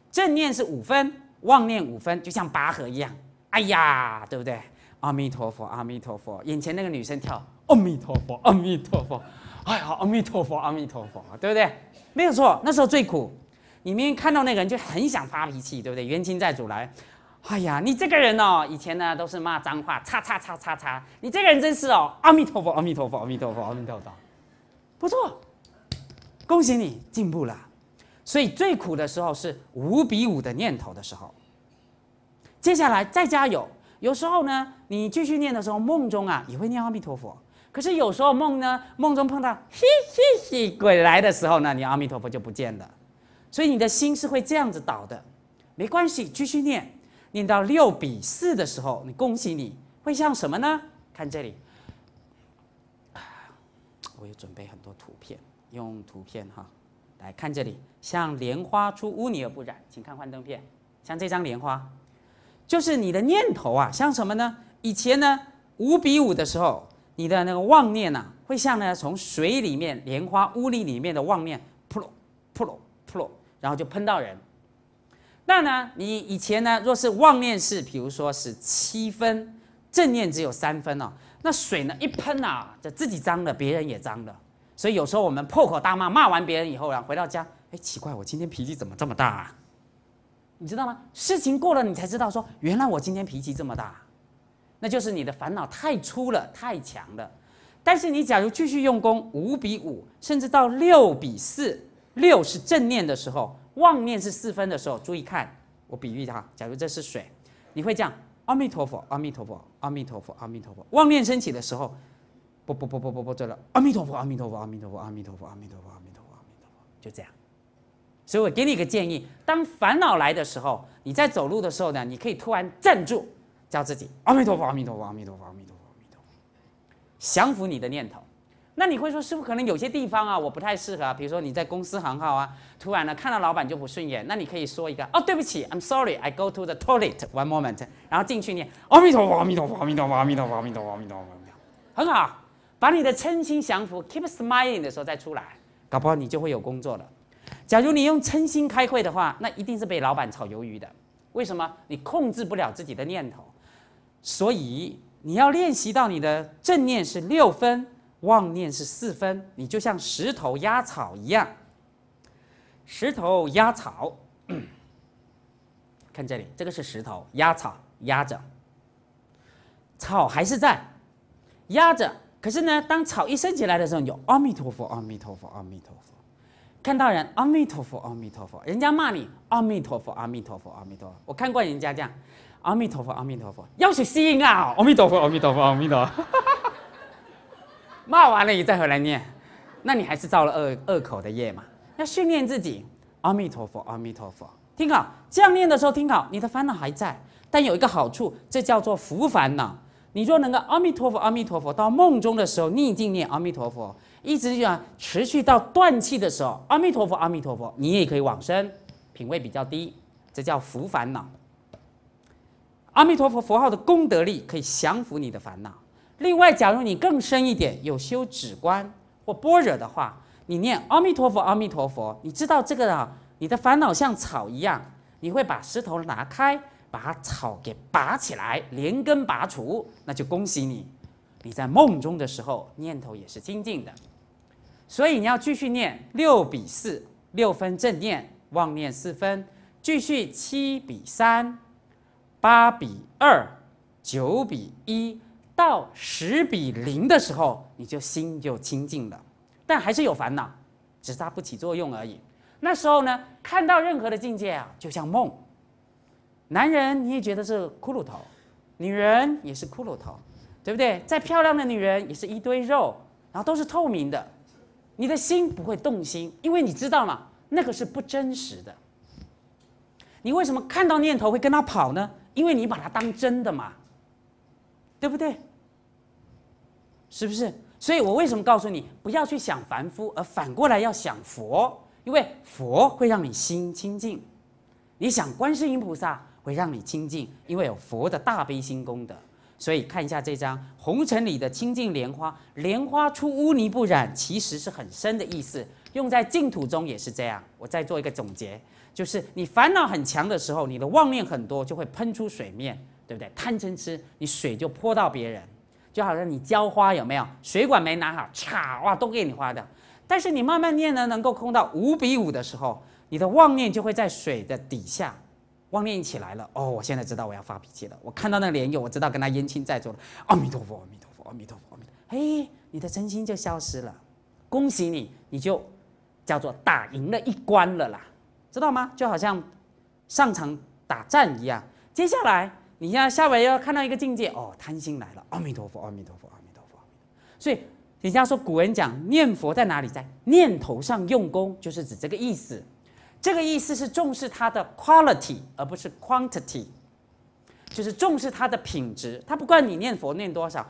正念是五分，妄念五分，就像拔河一样。哎呀，对不对？阿弥陀佛，阿弥陀佛。眼前那个女生跳，阿弥陀佛，阿弥陀佛。哎呀，阿弥陀佛，阿弥陀佛，对不对？没有错，那时候最苦。你明明看到那个人，就很想发脾气，对不对？元清债主来，哎呀，你这个人哦，以前呢都是骂脏话，叉叉叉叉叉，你这个人真是哦，阿弥陀佛，阿弥陀佛，阿弥陀佛，阿弥陀佛，不错，恭喜你进步了。所以最苦的时候是五比五的念头的时候。接下来再加油。有时候呢，你继续念的时候，梦中啊也会念阿弥陀佛。可是有时候梦呢，梦中碰到嘻嘻嘻鬼来的时候呢，你阿弥陀佛就不见了，所以你的心是会这样子倒的，没关系，继续念，念到六比四的时候，你恭喜你会像什么呢？看这里，我有准备很多图片，用图片哈来看这里，像莲花出污泥而不染，请看幻灯片，像这张莲花，就是你的念头啊，像什么呢？以前呢五比五的时候。你的那个妄念呢，会像呢从水里面莲花污泥里面的妄念，扑噜，扑噜，扑噜，然后就喷到人。那呢，你以前呢，若是妄念是，比如说是七分，正念只有三分哦，那水呢一喷啊，就自己脏了，别人也脏了。所以有时候我们破口大骂，骂完别人以后啊，回到家，哎，奇怪，我今天脾气怎么这么大？啊？你知道吗？事情过了，你才知道说，原来我今天脾气这么大。那就是你的烦恼太粗了，太强了。但是你假如继续用功，五比五，甚至到六比四，六是正念的时候，妄念是四分的时候，注意看，我比喻它，假如这是水，你会这样：阿弥陀佛，阿弥陀佛，阿弥陀佛，阿弥陀佛。妄念升起的时候，不不不不不不，错了，阿弥陀佛，阿弥陀佛，阿弥陀佛，阿弥陀佛，阿弥陀佛，阿弥陀佛，阿弥陀佛，就这样。所以我给你个建议：当烦恼来的时候，你在走路的时候呢，你可以突然站住。叫自己阿弥陀佛，阿弥陀佛，阿弥陀佛，阿弥陀佛，阿弥陀佛，降服你的念头。那你会说，师傅，可能有些地方啊，我不太适合。比如说你在公司很好啊，突然呢看到老板就不顺眼，那你可以说一个哦，对不起，I'm sorry，I go to the toilet one moment，然后进去念阿弥陀佛，阿弥陀佛，阿弥陀佛，阿弥陀佛，阿弥陀佛，阿弥陀佛，很好，把你的嗔心降服，keep smiling 的时候再出来，搞不好你就会有工作了。假如你用嗔心开会的话，那一定是被老板炒鱿鱼的。为什么？你控制不了自己的念头。所以你要练习到你的正念是六分，妄念是四分，你就像石头压草一样。石头压草，看这里，这个是石头压草压着，草还是在，压着。可是呢，当草一升起来的时候，有阿弥陀佛，阿弥陀佛，阿弥陀佛，看到人阿弥陀佛，阿弥陀佛，人家骂你阿弥陀佛，阿弥陀佛，阿弥陀佛，我看过人家这样。阿弥陀佛，阿弥陀佛，要吸引啊！阿弥陀佛，阿弥陀佛，阿弥陀。佛。骂完了你再回来念，那你还是造了二二口的业嘛？要训练自己。阿弥陀佛，阿弥陀佛，听好，这样念的时候听好，你的烦恼还在，但有一个好处，这叫做福烦恼。你若能够阿弥陀佛，阿弥陀佛，到梦中的时候逆境念阿弥陀佛，一直这样持续到断气的时候，阿弥陀佛，阿弥陀佛，你也可以往生，品位比较低，这叫福烦恼。阿弥陀佛佛号的功德力可以降服你的烦恼。另外，假如你更深一点，有修止观或般若的话，你念阿弥陀佛，阿弥陀佛，你知道这个的，你的烦恼像草一样，你会把石头拿开，把草给拔起来，连根拔除，那就恭喜你，你在梦中的时候念头也是清净的。所以你要继续念六比四，六分正念，妄念四分，继续七比三。八比二，九比一到十比零的时候，你就心就清净了，但还是有烦恼，只是它不起作用而已。那时候呢，看到任何的境界啊，就像梦。男人你也觉得是骷髅头，女人也是骷髅头，对不对？再漂亮的女人也是一堆肉，然后都是透明的。你的心不会动心，因为你知道嘛，那个是不真实的。你为什么看到念头会跟他跑呢？因为你把它当真的嘛，对不对？是不是？所以我为什么告诉你不要去想凡夫，而反过来要想佛？因为佛会让你心清净。你想观世音菩萨会让你清净，因为有佛的大悲心功德。所以看一下这张《红尘里的清净莲花》，莲花出污泥不染，其实是很深的意思。用在净土中也是这样。我再做一个总结。就是你烦恼很强的时候，你的妄念很多，就会喷出水面，对不对？贪嗔痴，你水就泼到别人，就好像你浇花，有没有？水管没拿好，嚓哇，都给你花掉。但是你慢慢念呢，能够空到五比五的时候，你的妄念就会在水的底下，妄念起来了。哦，我现在知道我要发脾气了。我看到那个莲友，我知道跟他冤亲在座了。阿弥陀佛，阿弥陀佛，阿弥陀佛，阿弥陀。嘿，你的真心就消失了，恭喜你，你就叫做打赢了一关了啦。知道吗？就好像上场打战一样。接下来，你像下回要看到一个境界哦，贪心来了。阿弥陀佛，阿弥陀佛，阿弥陀佛。所以人家说，古人讲念佛在哪里，在念头上用功，就是指这个意思。这个意思是重视它的 quality 而不是 quantity，就是重视它的品质。他不管你念佛念多少。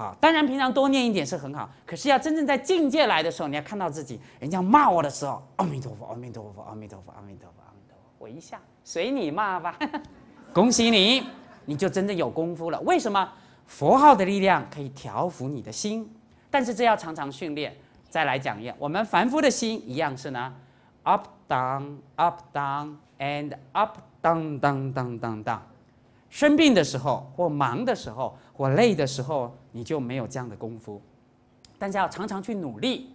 啊，当然，平常多念一点是很好。可是要真正在境界来的时候，你要看到自己。人家骂我的时候，阿弥陀佛，阿弥陀佛，阿弥陀佛，阿弥陀佛，阿弥陀佛。我一下随你骂吧，恭喜你，你就真正有功夫了。为什么？佛号的力量可以调伏你的心，但是这要常常训练。再来讲一遍。我们凡夫的心一样是呢，up down，up down and up，down down。生病的时候或忙的时候。我累的时候，你就没有这样的功夫，但是要常常去努力。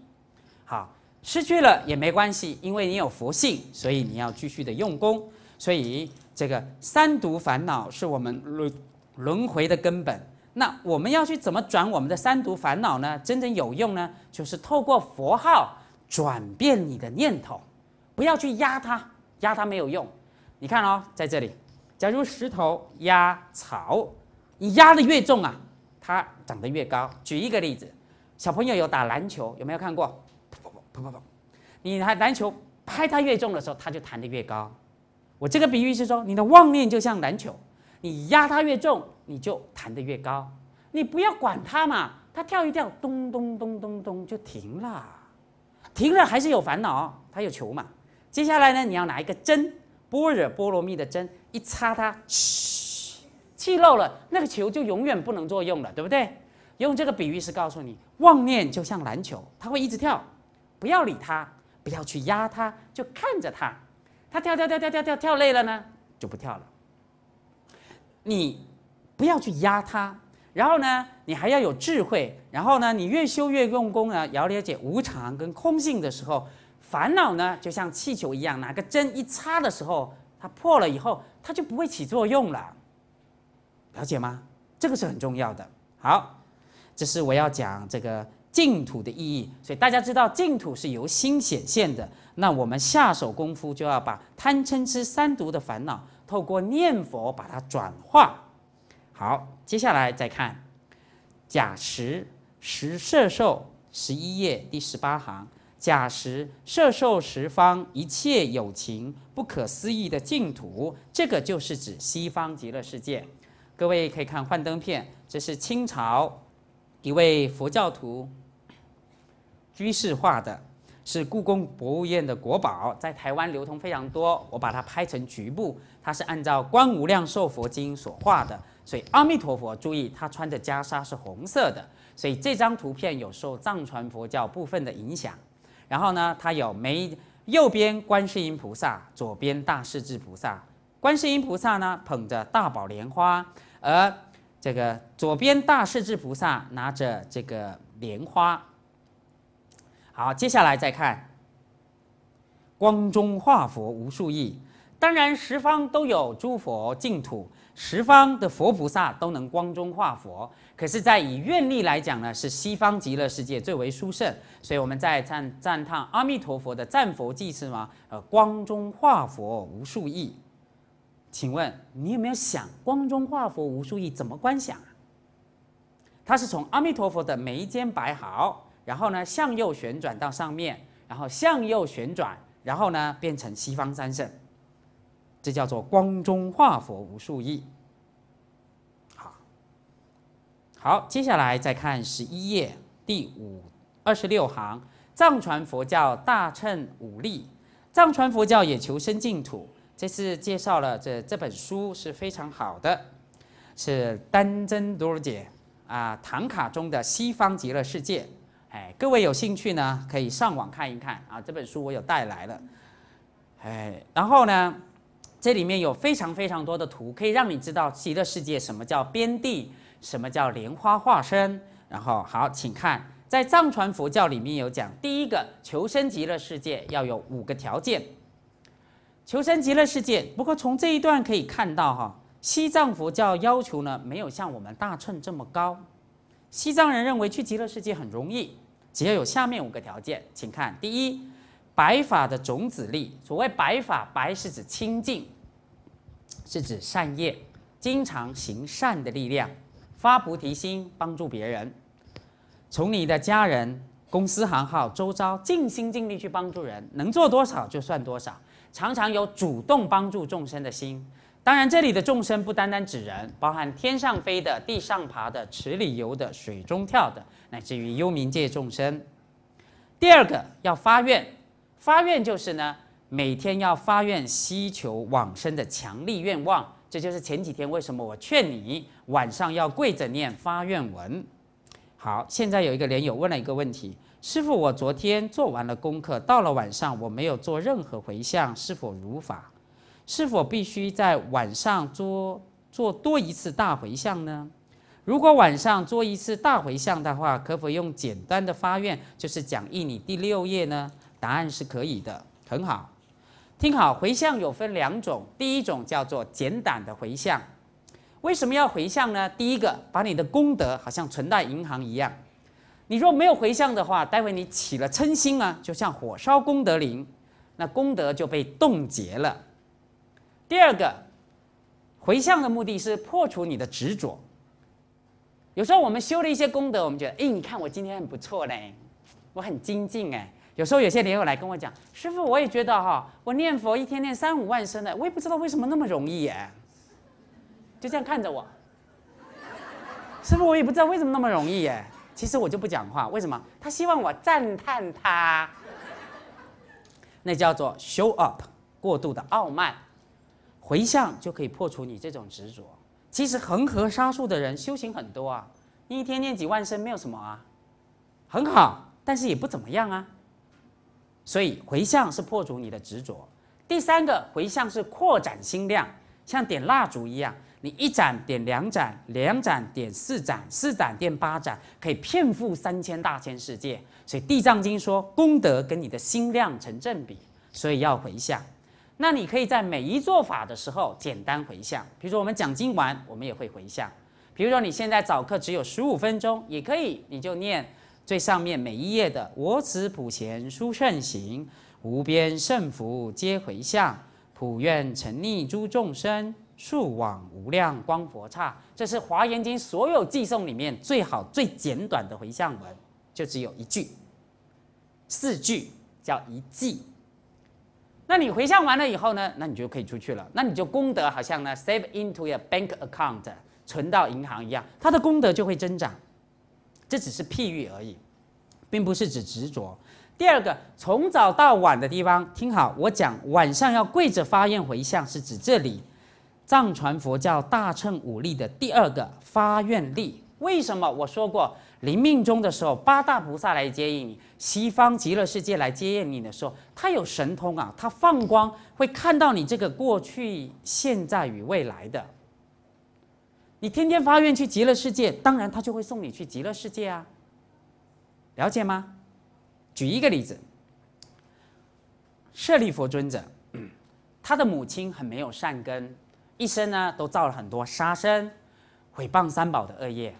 好，失去了也没关系，因为你有佛性，所以你要继续的用功。所以这个三毒烦恼是我们轮轮回的根本。那我们要去怎么转我们的三毒烦恼呢？真正有用呢，就是透过佛号转变你的念头，不要去压它，压它没有用。你看哦，在这里，假如石头压草。你压的越重啊，它长得越高。举一个例子，小朋友有打篮球，有没有看过？啪啪啪啪啪啪，你拿篮球拍它越重的时候，它就弹得越高。我这个比喻是说，你的妄念就像篮球，你压它越重，你就弹得越高。你不要管它嘛，它跳一跳，咚咚咚咚咚就停了。停了还是有烦恼，它有球嘛。接下来呢，你要拿一个针，般若波罗蜜的针一插它，气漏了，那个球就永远不能作用了，对不对？用这个比喻是告诉你，妄念就像篮球，它会一直跳，不要理它，不要去压它，就看着它，它跳跳跳跳跳跳跳累了呢，就不跳了。你不要去压它，然后呢，你还要有智慧，然后呢，你越修越用功啊，要了解无常跟空性的时候，烦恼呢就像气球一样，拿个针一插的时候，它破了以后，它就不会起作用了。了解吗？这个是很重要的。好，这是我要讲这个净土的意义。所以大家知道净土是由心显现的。那我们下手功夫就要把贪嗔痴三毒的烦恼，透过念佛把它转化。好，接下来再看《假时十摄受》十一页第十八行，《假时摄受十方一切有情不可思议的净土》，这个就是指西方极乐世界。各位可以看幻灯片，这是清朝一位佛教徒居士画的，是故宫博物院的国宝，在台湾流通非常多。我把它拍成局部，它是按照《观无量寿佛经》所画的，所以阿弥陀佛，注意他穿的袈裟是红色的，所以这张图片有受藏传佛教部分的影响。然后呢，它有眉右边观世音菩萨，左边大势至菩萨。观世音菩萨呢，捧着大宝莲花。而这个左边大势至菩萨拿着这个莲花。好，接下来再看光中化佛无数亿。当然十方都有诸佛净土，十方的佛菩萨都能光中化佛。可是，在以愿力来讲呢，是西方极乐世界最为殊胜，所以我们在赞赞叹阿弥陀佛的赞佛记是吗？呃，光中化佛无数亿。请问你有没有想光中化佛无数亿？怎么观想？它是从阿弥陀佛的眉间摆好，然后呢向右旋转到上面，然后向右旋转，然后呢变成西方三圣，这叫做光中化佛无数亿。好，好，接下来再看十一页第五二十六行，藏传佛教大乘五力，藏传佛教也求生净土。这次介绍了这这本书是非常好的，是丹增多尔啊《唐卡中的西方极乐世界》。哎，各位有兴趣呢，可以上网看一看啊。这本书我有带来了，哎，然后呢，这里面有非常非常多的图，可以让你知道极乐世界什么叫边地，什么叫莲花化身。然后好，请看，在藏传佛教里面有讲，第一个求生极乐世界要有五个条件。求生极乐世界。不过从这一段可以看到，哈，西藏佛教要求呢，没有像我们大乘这么高。西藏人认为去极乐世界很容易，只要有下面五个条件，请看：第一，白法的种子力。所谓白法，白是指清净，是指善业，经常行善的力量，发菩提心，帮助别人。从你的家人、公司、行号、周遭，尽心尽力去帮助人，能做多少就算多少。常常有主动帮助众生的心，当然这里的众生不单单指人，包含天上飞的、地上爬的、池里游的、水中跳的，乃至于幽冥界众生。第二个要发愿，发愿就是呢，每天要发愿希求往生的强力愿望。这就是前几天为什么我劝你晚上要跪着念发愿文。好，现在有一个莲友问了一个问题。师傅，我昨天做完了功课，到了晚上我没有做任何回向，是否如法？是否必须在晚上做做多一次大回向呢？如果晚上做一次大回向的话，可否用简单的发愿，就是讲义你第六页呢？答案是可以的，很好。听好，回向有分两种，第一种叫做简短的回向。为什么要回向呢？第一个，把你的功德好像存在银行一样。你若没有回向的话，待会你起了嗔心啊，就像火烧功德林，那功德就被冻结了。第二个，回向的目的是破除你的执着。有时候我们修了一些功德，我们觉得，哎，你看我今天很不错嘞，我很精进哎。有时候有些莲友来跟我讲，师傅，我也觉得哈，我念佛一天念三五万声的，我也不知道为什么那么容易哎，就这样看着我，师傅，我也不知道为什么那么容易哎。其实我就不讲话，为什么？他希望我赞叹他，那叫做 show up，过度的傲慢。回向就可以破除你这种执着。其实恒河沙数的人修行很多啊，一天念几万声没有什么啊，很好，但是也不怎么样啊。所以回向是破除你的执着。第三个回向是扩展心量，像点蜡烛一样。你一盏点两盏，两盏点四盏，四盏点八盏，可以骗覆三千大千世界。所以《地藏经》说，功德跟你的心量成正比，所以要回向。那你可以在每一做法的时候简单回向，比如说我们讲经完，我们也会回向。比如说你现在早课只有十五分钟，也可以，你就念最上面每一页的“我此普贤殊胜行，无边胜福皆回向，普愿沉溺诸众生。”数往无量光佛刹，这是华严经所有偈颂里面最好最简短的回向文，就只有一句，四句叫一记。那你回向完了以后呢？那你就可以出去了。那你就功德好像呢，save into your bank account，存到银行一样，它的功德就会增长。这只是譬喻而已，并不是指执着。第二个，从早到晚的地方，听好，我讲晚上要跪着发愿回向，是指这里。藏传佛教大乘武力的第二个发愿力，为什么我说过临命终的时候八大菩萨来接应你，西方极乐世界来接应你的时候，他有神通啊，他放光会看到你这个过去、现在与未来的。你天天发愿去极乐世界，当然他就会送你去极乐世界啊。了解吗？举一个例子，舍利佛尊者，他的母亲很没有善根。一生呢都造了很多杀生、毁谤三宝的恶业。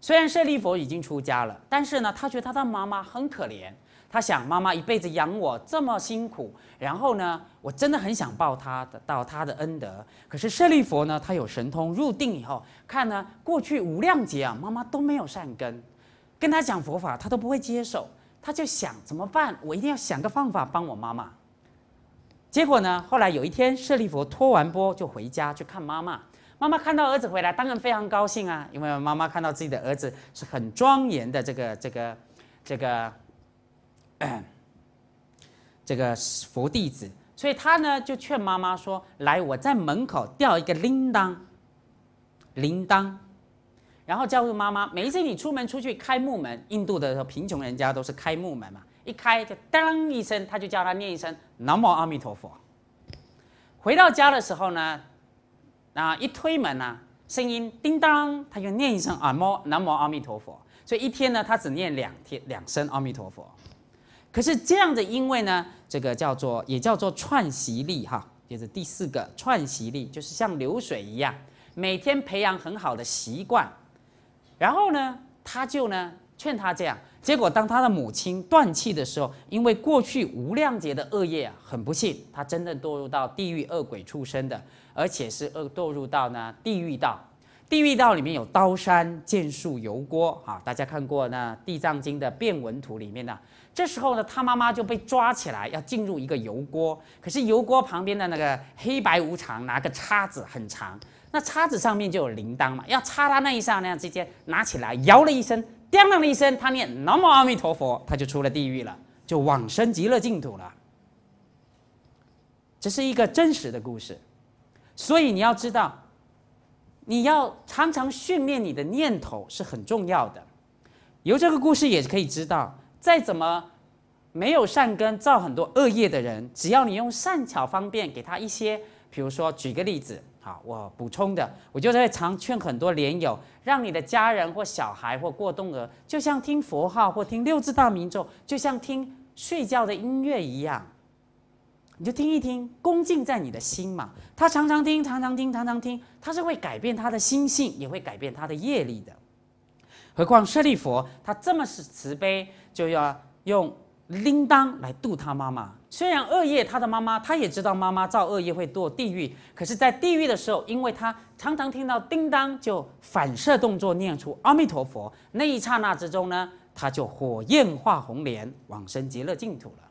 虽然舍利佛已经出家了，但是呢，他觉得他的妈妈很可怜。他想，妈妈一辈子养我这么辛苦，然后呢，我真的很想报她的到她的恩德。可是舍利佛呢，他有神通，入定以后看呢，过去无量劫啊，妈妈都没有善根，跟他讲佛法，他都不会接受。他就想怎么办？我一定要想个方法帮我妈妈。结果呢？后来有一天，舍利弗托完钵就回家去看妈妈。妈妈看到儿子回来，当然非常高兴啊，因为妈妈看到自己的儿子是很庄严的这个这个这个 这个佛弟子，所以他呢就劝妈妈说：“来，我在门口吊一个铃铛，铃铛，然后叫住妈妈，每一次你出门出去开木门，印度的贫穷人家都是开木门嘛。”一开就当一声，他就叫他念一声南无阿弥陀佛。回到家的时候呢，啊一推门呢，声音叮当，他就念一声阿摩南无阿弥陀佛。所以一天呢，他只念两天两声阿弥陀佛。可是这样子，因为呢，这个叫做也叫做串习力哈，就是第四个串习力，就是像流水一样，每天培养很好的习惯。然后呢，他就呢劝他这样。结果，当他的母亲断气的时候，因为过去无量劫的恶业啊，很不幸，他真正堕入到地狱恶鬼出身的，而且是恶堕入到呢地狱道。地狱道里面有刀山、剑树、油锅啊，大家看过呢《地藏经》的变文图里面的。这时候呢，他妈妈就被抓起来，要进入一个油锅。可是油锅旁边的那个黑白无常拿个叉子，很长，那叉子上面就有铃铛嘛，要插他那一刹那之间，拿起来摇了一声。叮当的一声，他念南无阿弥陀佛，他就出了地狱了，就往生极乐净土了。这是一个真实的故事，所以你要知道，你要常常训练你的念头是很重要的。由这个故事也可以知道，再怎么没有善根造很多恶业的人，只要你用善巧方便给他一些，比如说举个例子。好，我补充的，我就在常劝很多莲友，让你的家人或小孩或过冬儿，就像听佛号或听六字大明咒，就像听睡觉的音乐一样，你就听一听，恭敬在你的心嘛。他常常听，常常听，常常听，他是会改变他的心性，也会改变他的业力的。何况舍利佛他这么是慈悲，就要用铃铛来度他妈妈。虽然恶业，他的妈妈，他也知道妈妈造恶业会堕地狱。可是，在地狱的时候，因为他常常听到叮当，就反射动作念出阿弥陀佛，那一刹那之中呢，他就火焰化红莲，往生极乐净土了。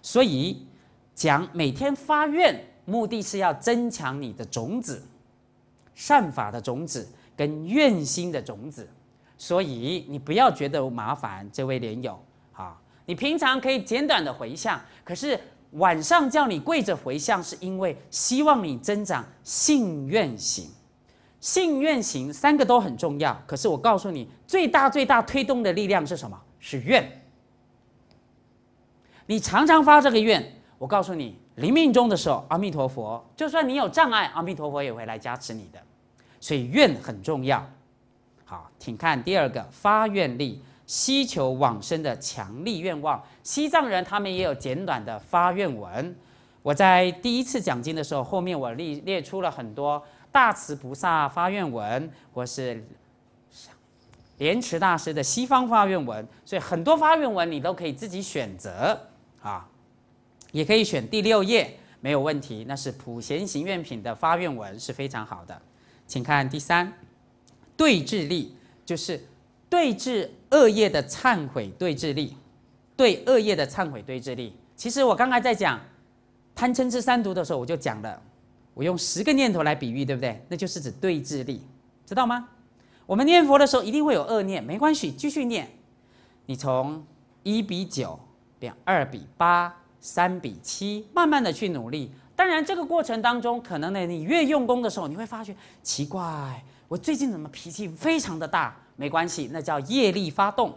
所以，讲每天发愿，目的是要增强你的种子，善法的种子跟愿心的种子。所以，你不要觉得麻烦，这位莲友啊。你平常可以简短的回向，可是晚上叫你跪着回向，是因为希望你增长信愿行。信愿行三个都很重要，可是我告诉你，最大最大推动的力量是什么？是愿。你常常发这个愿，我告诉你，临命终的时候，阿弥陀佛，就算你有障碍，阿弥陀佛也会来加持你的。所以愿很重要。好，请看第二个发愿力。希求往生的强力愿望。西藏人他们也有简短的发愿文。我在第一次讲经的时候，后面我列列出了很多大慈菩萨发愿文，或是莲池大师的西方发愿文。所以很多发愿文你都可以自己选择啊，也可以选第六页没有问题，那是普贤行愿品的发愿文是非常好的。请看第三对治力，就是对治。恶业的忏悔对治力，对恶业的忏悔对治力。其实我刚才在讲贪嗔痴三毒的时候，我就讲了，我用十个念头来比喻，对不对？那就是指对治力，知道吗？我们念佛的时候一定会有恶念，没关系，继续念。你从一比九变二比八，三比七，慢慢的去努力。当然，这个过程当中，可能呢，你越用功的时候，你会发觉奇怪，我最近怎么脾气非常的大？没关系，那叫业力发动。